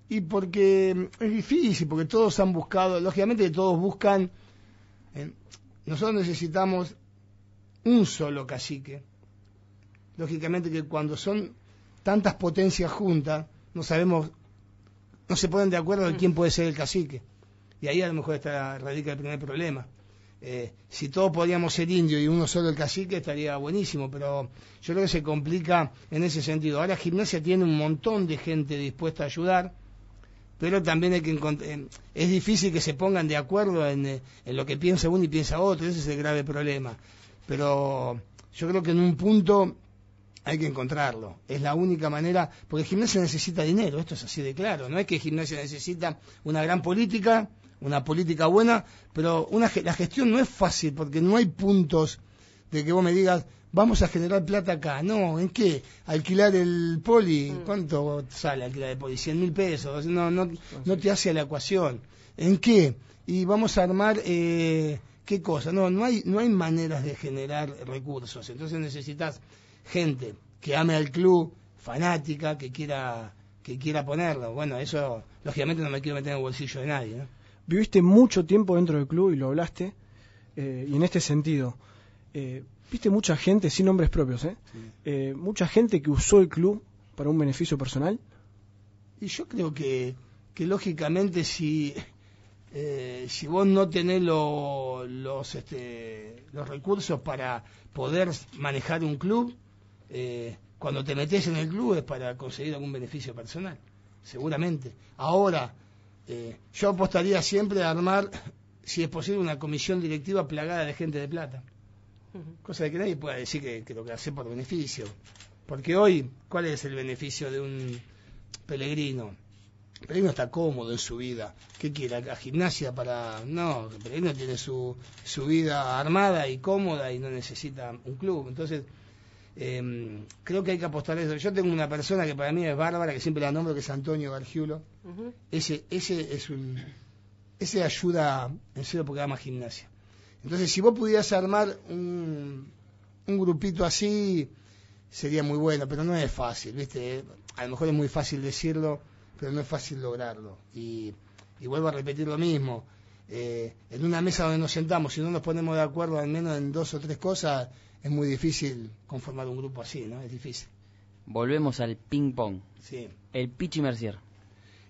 Y porque mm, es difícil, porque todos han buscado, lógicamente todos buscan, eh, nosotros necesitamos un solo cacique. Lógicamente que cuando son tantas potencias juntas, no sabemos, no se ponen de acuerdo de quién puede ser el cacique. Y ahí a lo mejor está, radica el primer problema. Eh, si todos podíamos ser indios y uno solo el cacique, estaría buenísimo, pero yo creo que se complica en ese sentido. Ahora gimnasia tiene un montón de gente dispuesta a ayudar, pero también hay que eh, es difícil que se pongan de acuerdo eh, en lo que piensa uno y piensa otro, ese es el grave problema. Pero yo creo que en un punto hay que encontrarlo. Es la única manera, porque gimnasia necesita dinero, esto es así de claro. No es que gimnasia necesita una gran política una política buena, pero una, la gestión no es fácil porque no hay puntos de que vos me digas, vamos a generar plata acá. No, ¿en qué? Alquilar el poli, mm. ¿cuánto sale alquilar el poli? ¿Cien mil pesos. No, no, pues te hace la ecuación. ¿En qué? Y vamos a armar. Eh, ¿Qué cosa? No, no hay, no hay maneras de generar recursos. Entonces necesitas gente que ame al club, fanática, que quiera, que quiera ponerlo. Bueno, eso lógicamente no me quiero meter en el bolsillo de nadie. ¿no? viviste mucho tiempo dentro del club y lo hablaste, eh, y en este sentido, eh, viste mucha gente, sin nombres propios, ¿eh? mucha gente que usó el club para un beneficio personal. Y yo creo que, que lógicamente si, *laughs* si vos no tenés los, este, los recursos para poder manejar un club, cuando te metes en el club es para conseguir algún beneficio personal, seguramente. Ahora, eh, yo apostaría siempre a armar, si es posible, una comisión directiva plagada de gente de plata. Cosa de que nadie pueda decir que, lo que hace por beneficio. Porque hoy, ¿cuál es el beneficio de un peregrino? El peregrino está cómodo en su vida. ¿Qué quiere? ¿A gimnasia para.? No, el peregrino tiene su, su vida armada y cómoda y no necesita un club. Entonces Em, creo que hay que apostar eso. Yo tengo una persona que para mí es bárbara, que siempre la nombro, que es Antonio Gargiulo. ese, ese es un. Ese ayuda en serio porque más gimnasia. Entonces, si vos pudieras armar un, un grupito así, sería muy bueno, pero no es fácil, ¿viste? A lo mejor es muy fácil decirlo, pero no es fácil lograrlo. Y, vuelvo a repetir lo mismo. Eh, en una mesa donde nos sentamos, si no nos ponemos de acuerdo al menos en dos o tres cosas, es muy difícil conformar un grupo así, ¿no? Es difícil. Volvemos al ping-pong. Sí. El Pichi Mercier.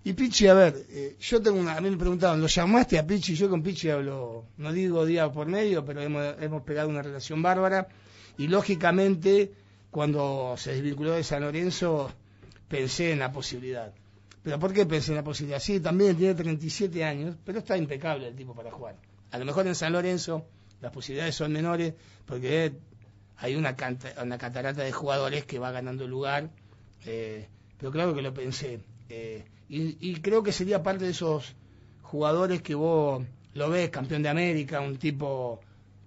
Y Pichi, a ver, eh, yo tengo una. A mí me preguntaban, ¿lo llamaste a Pichi? Yo con Pichi hablo, no digo día por medio, pero hemos, hemos pegado una relación bárbara. Y lógicamente, cuando se desvinculó de San Lorenzo, pensé en la posibilidad. ¿Pero por qué pensé en la posibilidad? Sí, también tiene 37 años, pero está impecable el tipo para jugar. A lo mejor en San Lorenzo las posibilidades son menores porque hay una, una catarata de jugadores que va ganando lugar, eh, pero claro que lo pensé. Eh, y, creo que sería parte de esos jugadores que vos lo ves, campeón de América, un tipo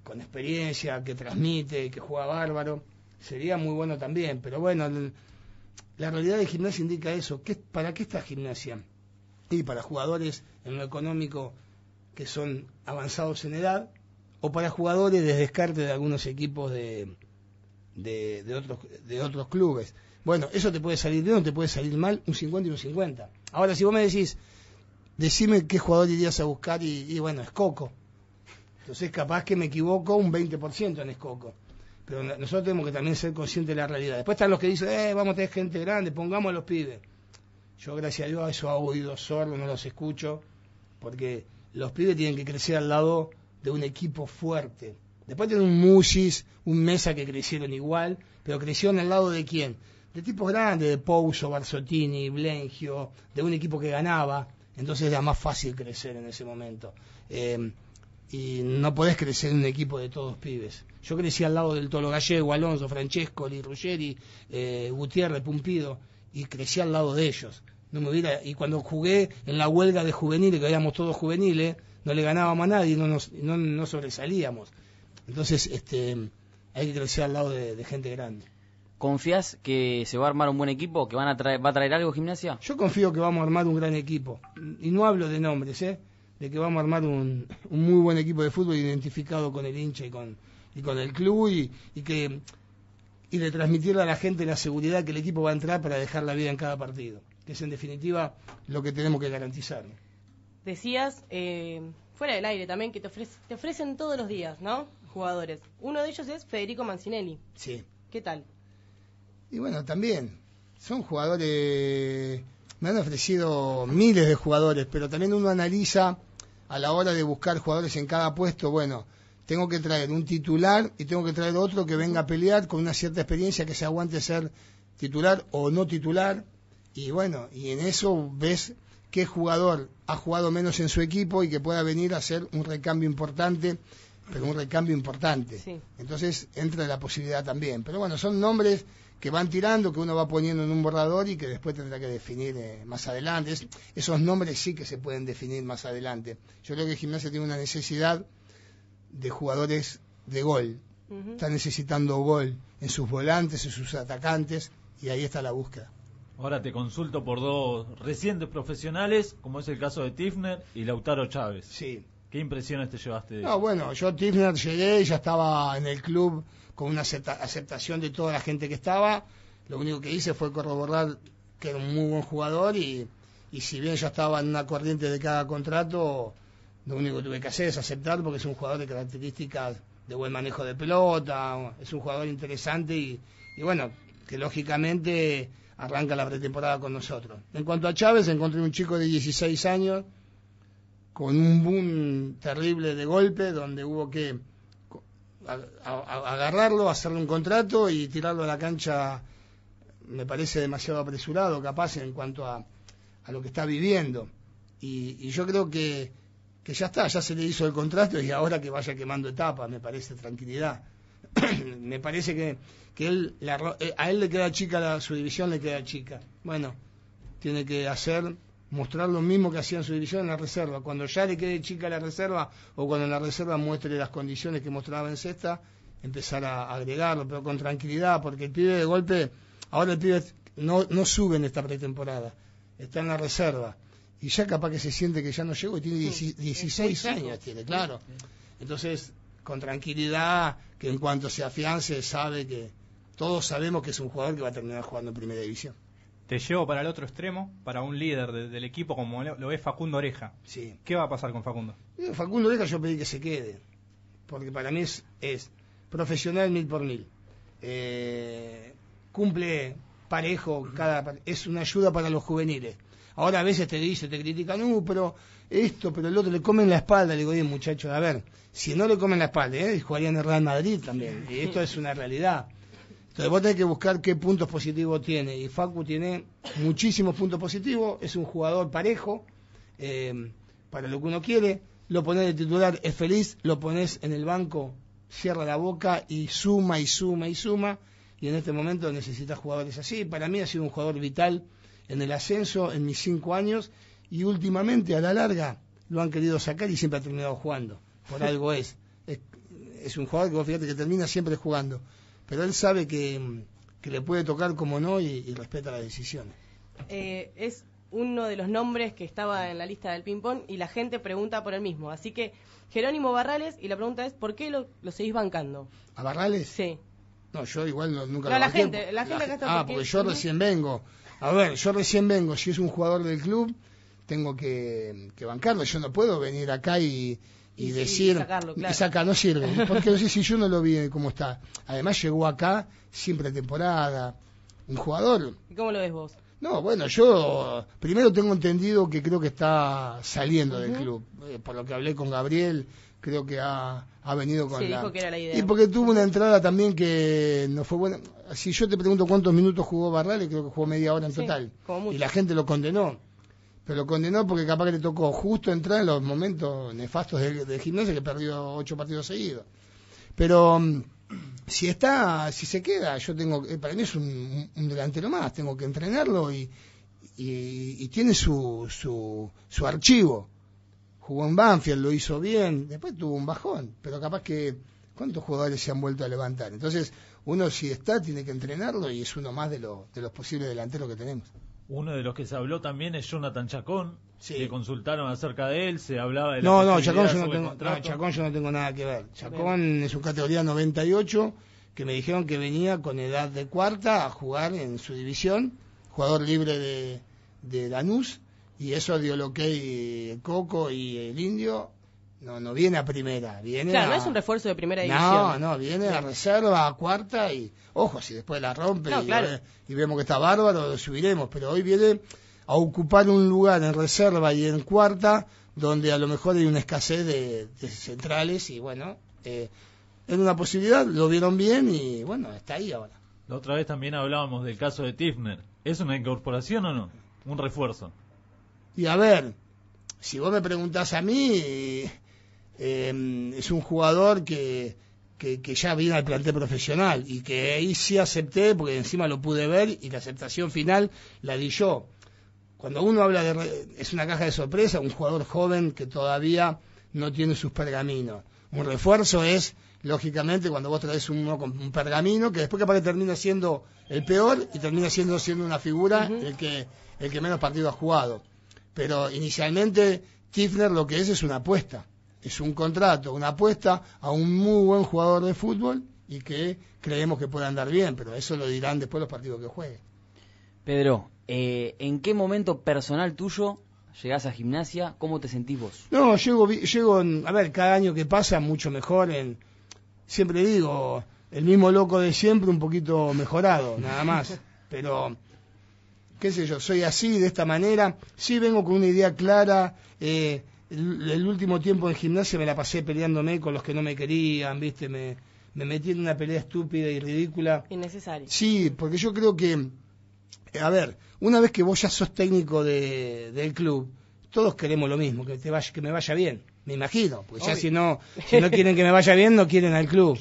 con experiencia, que transmite, que juega bárbaro, sería muy bueno también, pero bueno, la realidad de gimnasia indica eso. ¿Qué, ¿Para qué está gimnasia? Y para jugadores en lo económico que son avanzados en edad, o para jugadores de descarte de algunos equipos de, de, otros, de otros clubes. Bueno, eso te puede salir bien o te puede salir mal, un 50 y un 50. Ahora, si vos me decís, decime qué jugador irías a buscar y, bueno, es Coco. Entonces, capaz que me equivoco un 20% en Escoco. Pero nosotros tenemos que también ser conscientes de la realidad. Después están los que dicen, eh, vamos a tener gente grande, pongamos a los pibes. Yo, gracias a Dios, a eso ha oído sordo, no los escucho, porque los pibes tienen que crecer al lado de un equipo fuerte. Después tiene un Musis, un Mesa que crecieron igual, pero crecieron al lado de quién? De tipos grandes, de Pouso, Barzotini, Blengio, de un equipo que ganaba, entonces era más fácil crecer en ese momento. Eh, y no podés crecer en un equipo de todos pibes. Yo crecí al lado del Tolo Gallego, Alonso, Francesco, Li eh, Gutiérrez, Pumpido, y crecí al lado de ellos. No me y cuando jugué en la huelga de juveniles, que éramos todos juveniles, no le ganábamos a nadie, no, nos, no sobresalíamos. Entonces, este, hay que crecer al lado de, gente grande. ¿Confías que se va a armar un buen equipo? ¿Que van a va a traer algo gimnasia? Yo confío que vamos a armar un gran equipo. Y no hablo de nombres, ¿eh? De que vamos a armar un, muy buen equipo de fútbol identificado con el hincha y con, y con el club y, que y de transmitirle a la gente la seguridad que el equipo va a entrar para dejar la vida en cada partido, que es en definitiva lo que tenemos que garantizar. Decías, eh, fuera del aire también, que te, te ofrecen todos los días, ¿no? jugadores. Uno de ellos es Federico Mancinelli. Sí. ¿Qué tal? Y bueno, también son jugadores, me han ofrecido miles de jugadores, pero también uno analiza a la hora de buscar jugadores en cada puesto, bueno, tengo que traer un titular y tengo que traer otro que venga a pelear con una cierta experiencia que se aguante ser titular o no titular. Y bueno, y en eso ves qué jugador ha jugado menos en su equipo y que pueda venir a hacer un recambio importante pero un recambio importante. Entonces entra la posibilidad también. Pero bueno, son nombres que van tirando, que uno va poniendo en un borrador y que después tendrá que definir eh, más adelante. esos nombres sí que se pueden definir más adelante. Yo creo que Gimnasia tiene una necesidad de jugadores de gol. Está necesitando gol en sus volantes, en sus atacantes, y ahí está la búsqueda. Ahora te consulto por dos recientes profesionales, como es el caso de Tifner y Lautaro Chávez. Sí. ¿Qué impresiones te llevaste? no, bueno, yo Tifner llegué ya estaba en el club con una aceptación de toda la gente que estaba. Lo único que hice fue corroborar que era un muy buen jugador y, si bien ya estaba en una corriente de cada contrato, lo único que tuve que hacer es aceptar porque es un jugador de características de buen manejo de pelota, es un jugador interesante y, y bueno, que lógicamente arranca la pretemporada con nosotros. En cuanto a Chávez, encontré un chico de 16 años con un boom terrible de golpe donde hubo que agarrarlo, hacerle un contrato y tirarlo a la cancha me parece demasiado apresurado, capaz en cuanto a, a lo que está viviendo. Y, yo creo que, que, ya está, ya se le hizo el contrato y ahora que vaya quemando etapas, me parece tranquilidad. *clears throat* me parece que, que él, eh, a él le queda chica la, su división, le queda chica. Bueno, tiene que hacer mostrar lo mismo que hacían su división en la reserva. Cuando ya le quede chica la reserva o cuando en la reserva muestre las condiciones que mostraba en sexta, empezar a agregarlo, pero con tranquilidad, porque el pibe de golpe, ahora el pibe no, no sube en esta pretemporada, está en la reserva. Y ya capaz que se siente que ya no llegó y tiene 16 años, tiene, claro. Entonces, con tranquilidad, que en cuanto se afiance, sabe que todos sabemos que es un jugador que va a terminar jugando en primera división. Te llevo para el otro extremo, para un líder del equipo como lo, es Facundo Oreja. Sí. ¿Qué va a pasar con Facundo? Eh, Facundo Oreja yo pedí que se quede, porque para mí es, profesional mil por mil. Eh, cumple parejo, cada, es una ayuda para los juveniles. Ahora a veces te dicen, te critican, uh, pero esto, pero el otro, le comen la espalda. Le digo, bien muchachos, a ver, si no le comen la espalda, ¿eh? jugarían en el Real Madrid también. Y esto es una realidad. Entonces vos tenés que buscar qué puntos positivos tiene. Y Facu tiene muchísimos puntos positivos, es un jugador parejo, eh, para lo que uno quiere, lo pones de titular, es feliz, lo pones en el banco, cierra la boca y suma y suma y suma. Y en este momento necesitas jugadores así. Para mí ha sido un jugador vital en el ascenso, en mis cinco años, y últimamente a la larga lo han querido sacar y siempre ha terminado jugando. Por *laughs* algo es. Es, un jugador que fíjate que termina siempre jugando pero él sabe que, le puede tocar como no y, respeta la decisión. Eh, es uno de los nombres que estaba en la lista del ping-pong y la gente pregunta por el mismo. Así que Jerónimo Barrales, y la pregunta es, ¿por qué lo, lo seguís bancando? ¿A Barrales? Sí. No, yo igual nunca lo la gente, la, gente acá está Ah, porque, yo recién vengo. A ver, yo recién vengo. Si es un jugador del club, tengo que, que bancarlo. Yo no puedo venir acá y, y, decir y saca no sirve *laughs* porque no sé si yo no lo vi eh, como está además llegó acá siempre temporada un jugador ¿Y cómo lo ves vos no bueno yo primero tengo entendido que creo que está saliendo del club eh, por lo que hablé con Gabriel creo que ha, ha venido con sí, Dijo que era la idea. y porque tuvo una entrada también que no fue buena si yo te pregunto cuántos minutos jugó Barrales creo que jugó media hora en total y la gente lo condenó pero lo condenó porque capaz que le tocó justo entrar en los momentos nefastos de, gimnasio gimnasia que perdió ocho partidos seguidos. Pero mm, si está, si se queda, yo tengo, eh, para mí es un, delantero más, tengo que entrenarlo y, tiene su, su, su, archivo. Jugó en Banfield, lo hizo bien, después tuvo un bajón, pero capaz que cuántos jugadores se han vuelto a levantar. Entonces, uno si está, tiene que entrenarlo y es uno más de, de los posibles delanteros que tenemos. Uno de los que se habló también es Jonathan Chacón. Sí. Le consultaron acerca de él, se hablaba de la No, no, Chacón yo no, tengo, nada que ver. Chacón es su categoría 98 que me dijeron que venía con edad de cuarta a jugar en su división, jugador libre de, de y eso dio lo que Coco y el Indio no, no viene a primera, viene Claro, no es un refuerzo de primera división. No, ¿eh? no, viene a reserva, a cuarta y, ojo, si después la rompe eh, y, vemos que está bárbaro, lo subiremos, pero hoy viene a ocupar un lugar en reserva y en cuarta donde a lo mejor hay una escasez de, centrales y bueno, eh, era una posibilidad, lo vieron bien y bueno, está ahí ahora. La otra vez también hablábamos del caso de Tiffner ¿Es una incorporación o no? Un refuerzo. Y a ver, si vos me preguntás a mí, Em, es un jugador que, que, ya viene al plantel profesional y que ahí sí acepté porque encima lo pude ver y la aceptación final la di yo. Cuando uno habla de... es una caja de sorpresa, un jugador joven que todavía no tiene sus pergaminos. Un refuerzo es, lógicamente, cuando vos traes uno con un pergamino, que después que que termina siendo el peor y termina siendo, siendo una figura el, que, el que menos partido ha jugado. Pero inicialmente Tifner lo que es es una apuesta es un contrato, una apuesta a un muy buen jugador de fútbol y que creemos que puede andar bien, pero eso lo dirán después los partidos que juegue. Pedro, eh, ¿en qué momento personal tuyo llegás a gimnasia? ¿Cómo te sentís vos? No, llego, llego a ver, cada año que pasa mucho mejor siempre digo, el mismo loco de siempre, un poquito mejorado, nada más. *laughs* Pero, qué sé yo, soy así, de esta manera, sí vengo con una idea clara, eh, el, último tiempo en gimnasia me la pasé peleándome con los que no me querían, ¿viste? Me, metí en una pelea estúpida y ridícula. Innecesaria. Sí, porque yo creo que, a ver, una vez que vos ya sos técnico de, del club, todos queremos lo mismo, que, te vaya, que me vaya bien, me imagino, porque ya si no, *laughs* si no quieren que me vaya bien, no quieren al club.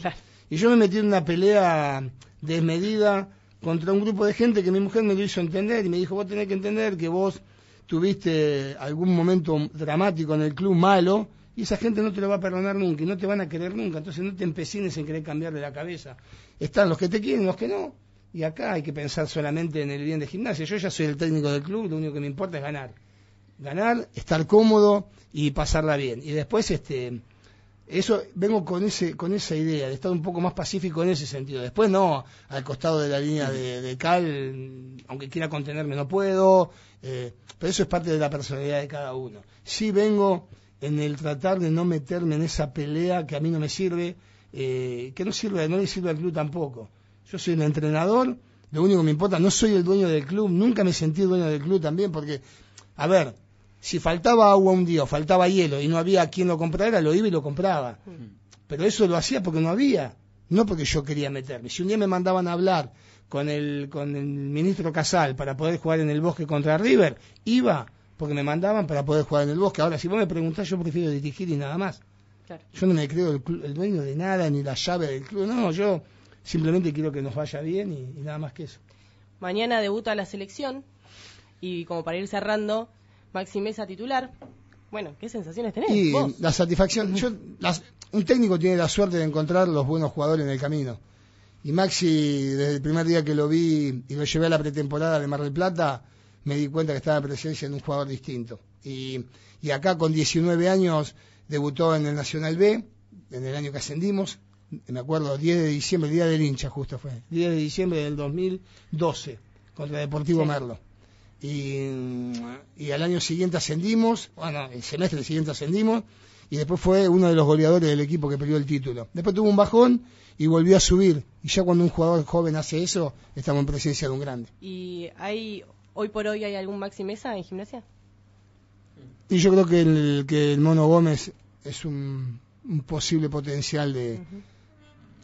Y yo me metí en una pelea desmedida contra un grupo de gente que mi mujer me lo hizo entender y me dijo, vos tenés que entender que vos tuviste algún momento dramático en el club malo, y esa gente no te lo va a perdonar nunca y no te van a querer nunca, entonces no te empecines en querer cambiar de la cabeza. Están los que te quieren, los que no, y acá hay que pensar solamente en el bien de gimnasia. Yo ya soy el técnico del club, lo único que me importa es ganar. Ganar, estar cómodo y pasarla bien. Y después, este, eso vengo con ese con esa idea de estar un poco más pacífico en ese sentido. Después no, al costado de la línea de, cal, aunque quiera contenerme no puedo, eh, pero eso es parte de la personalidad de cada uno. Sí vengo en el tratar de no meterme en esa pelea que a mí no me sirve, eh, que no sirve, no le sirve al club tampoco. Yo soy un entrenador, lo único que me importa, no soy el dueño del club, nunca me sentí dueño del club también, porque, a ver, si faltaba agua un día o faltaba hielo y no había quien lo comprara, lo iba y lo compraba. Mm. Pero eso lo hacía porque no había, no porque yo quería meterme. Si un día me mandaban a hablar con el, con el ministro Casal para poder jugar en el bosque contra River, iba porque me mandaban para poder jugar en el bosque. Ahora, si vos me preguntás, yo prefiero dirigir y nada más. Yo no me creo el, dueño de nada ni la llave del club. No, yo simplemente quiero que nos vaya bien y nada más que eso. Mañana debuta la selección y como para ir cerrando, Maxi Mesa titular. Bueno, ¿qué sensaciones tenés? Y la satisfacción. Yo, un técnico tiene la suerte de encontrar los buenos jugadores en el camino. Y Maxi, desde el primer día que lo vi y lo llevé a la pretemporada de Mar del Plata, me di cuenta que estaba en presencia de un jugador distinto. Y, acá, con 19 años, debutó en el Nacional B, en el año que ascendimos. Me acuerdo, 10 de diciembre, el día del hincha, justo fue. 10 de diciembre del 2012, contra Deportivo Merlo y, al año siguiente ascendimos, bueno, el semestre siguiente ascendimos, y después fue uno de los goleadores del equipo que perdió el título. Después tuvo un bajón y volvió a subir, y ya cuando un jugador joven hace eso, estamos en presencia de un grande. ¿Y hay, hoy por hoy hay algún Maxi Mesa en gimnasia? Y yo creo que el, que el Mono Gómez es un, posible potencial de,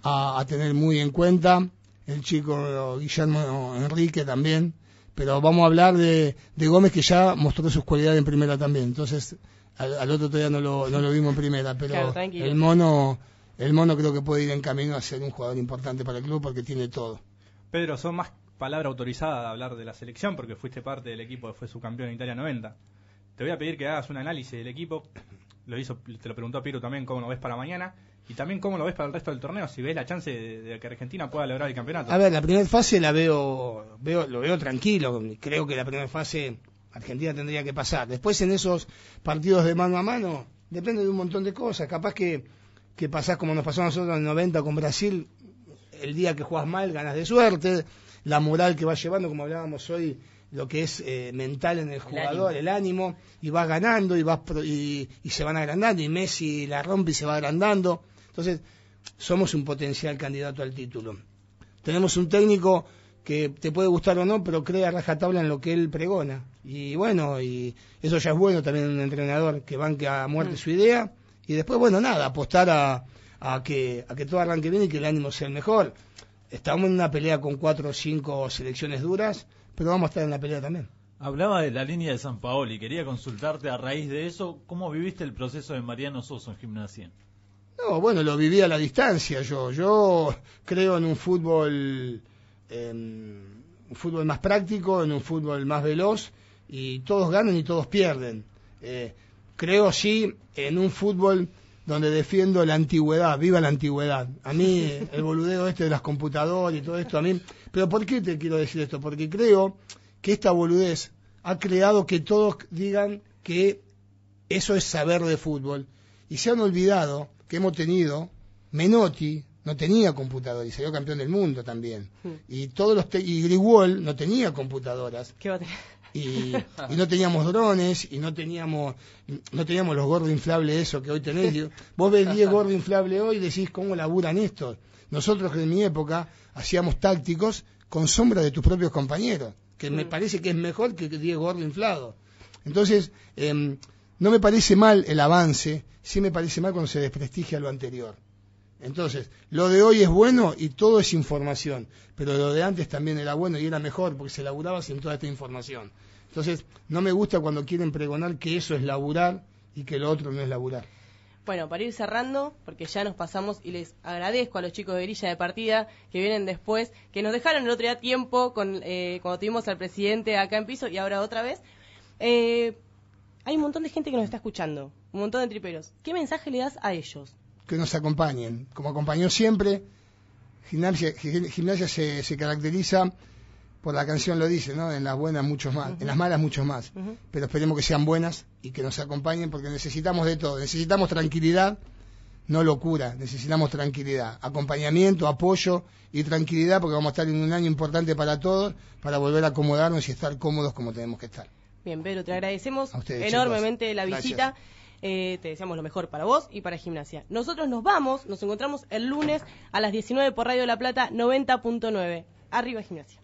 a tener muy en cuenta. El chico Guillermo Enrique también pero vamos a hablar de, de Gómez que ya mostró sus cualidades en primera también. Entonces, al, otro todavía no lo, vimos en primera, pero el mono el mono creo que puede ir en camino a ser un jugador importante para el club porque tiene todo. Pedro, son más palabra autorizadas de hablar de la selección porque fuiste parte del equipo que fue subcampeón en Italia 90. Te voy a pedir que hagas un análisis del equipo. Lo hizo, te lo preguntó Piro también cómo lo ves para mañana y también cómo lo ves para el resto del torneo, si ves la chance de, que Argentina pueda lograr el campeonato. A ver, la primera fase la veo, veo lo veo tranquilo, creo que la primera fase Argentina tendría que pasar. Después en esos partidos de mano a mano, depende de un montón de cosas, capaz que, que pasás como nos pasó a nosotros en el 90 con Brasil, el día que jugás mal ganas de suerte, la moral que vas llevando, como hablábamos hoy, lo que es eh, mental en el jugador, el ánimo, y vas ganando y, vas, y se van agrandando, y Messi la rompe y se va agrandando. Entonces, somos un potencial candidato al título. Tenemos un técnico que te puede gustar o no, pero crea a rajatabla en lo que él pregona. Y bueno, y eso ya es bueno también un entrenador que banque a muerte mm. su idea. Y después, bueno, nada, apostar a, que, todo arranque bien y que el ánimo sea el mejor. Estamos en una pelea con cuatro o cinco selecciones duras, pero vamos a estar en la pelea también. Hablaba de la línea de San Paolo y quería consultarte a raíz de eso, ¿cómo viviste el proceso de Mariano Soso en gimnasia? No, bueno, lo viví a la distancia yo. Yo creo en un fútbol, em, un fútbol más práctico, en un fútbol más veloz, y todos ganan y todos pierden. Eh, creo sí en un fútbol donde defiendo la antigüedad, viva la antigüedad. A mí *laughs* el boludeo este de las computadoras y todo esto, a mí... Pero ¿por qué te quiero decir esto? Porque creo que esta boludez ha creado que todos digan que eso es saber de fútbol. Y se han olvidado que hemos tenido, Menotti no tenía computadoras, y salió campeón del mundo también. Hmm. Y todos los y no tenía computadoras. ¿Qué va *laughs* Y, no teníamos drones y no teníamos no teníamos los gordos inflables eso que hoy tenéis Vos ves 10 *laughs* gordos inflables hoy y decís cómo laburan estos. Nosotros en mi época hacíamos tácticos con sombra de tus propios compañeros, que me hmm. parece que es mejor que 10 gordos inflados. Entonces, em, no me parece mal el avance, sí me parece mal cuando se desprestigia lo anterior. Entonces, lo de hoy es bueno y todo es información, pero lo de antes también era bueno y era mejor porque se laburaba sin toda esta información. Entonces, no me gusta cuando quieren pregonar que eso es laburar y que lo otro no es laburar. Bueno, para ir cerrando, porque ya nos pasamos y les agradezco a los chicos de Grilla de Partida que vienen después, que nos dejaron el otro día tiempo con, eh, cuando tuvimos al presidente acá en piso y ahora otra vez. Eh, hay un montón de gente que nos está escuchando, un montón de triperos. ¿Qué mensaje le das a ellos? Que nos acompañen, como acompañó siempre. Gimnasia, se, caracteriza por la canción lo dice, ¿no? En las buenas muchos más, en las malas muchos más. Pero esperemos que sean buenas y que nos acompañen porque necesitamos de todo. Necesitamos tranquilidad, no locura. Necesitamos tranquilidad, acompañamiento, apoyo y tranquilidad porque vamos a estar en un año importante para todos para volver a acomodarnos y estar cómodos como tenemos que estar. Bien, te agradecemos enormemente la visita. Eh, te deseamos lo mejor para vos y para gimnasia. Nosotros nos vamos, nos encontramos el lunes a las 19 por Radio La Plata 90.9. Arriba gimnasia.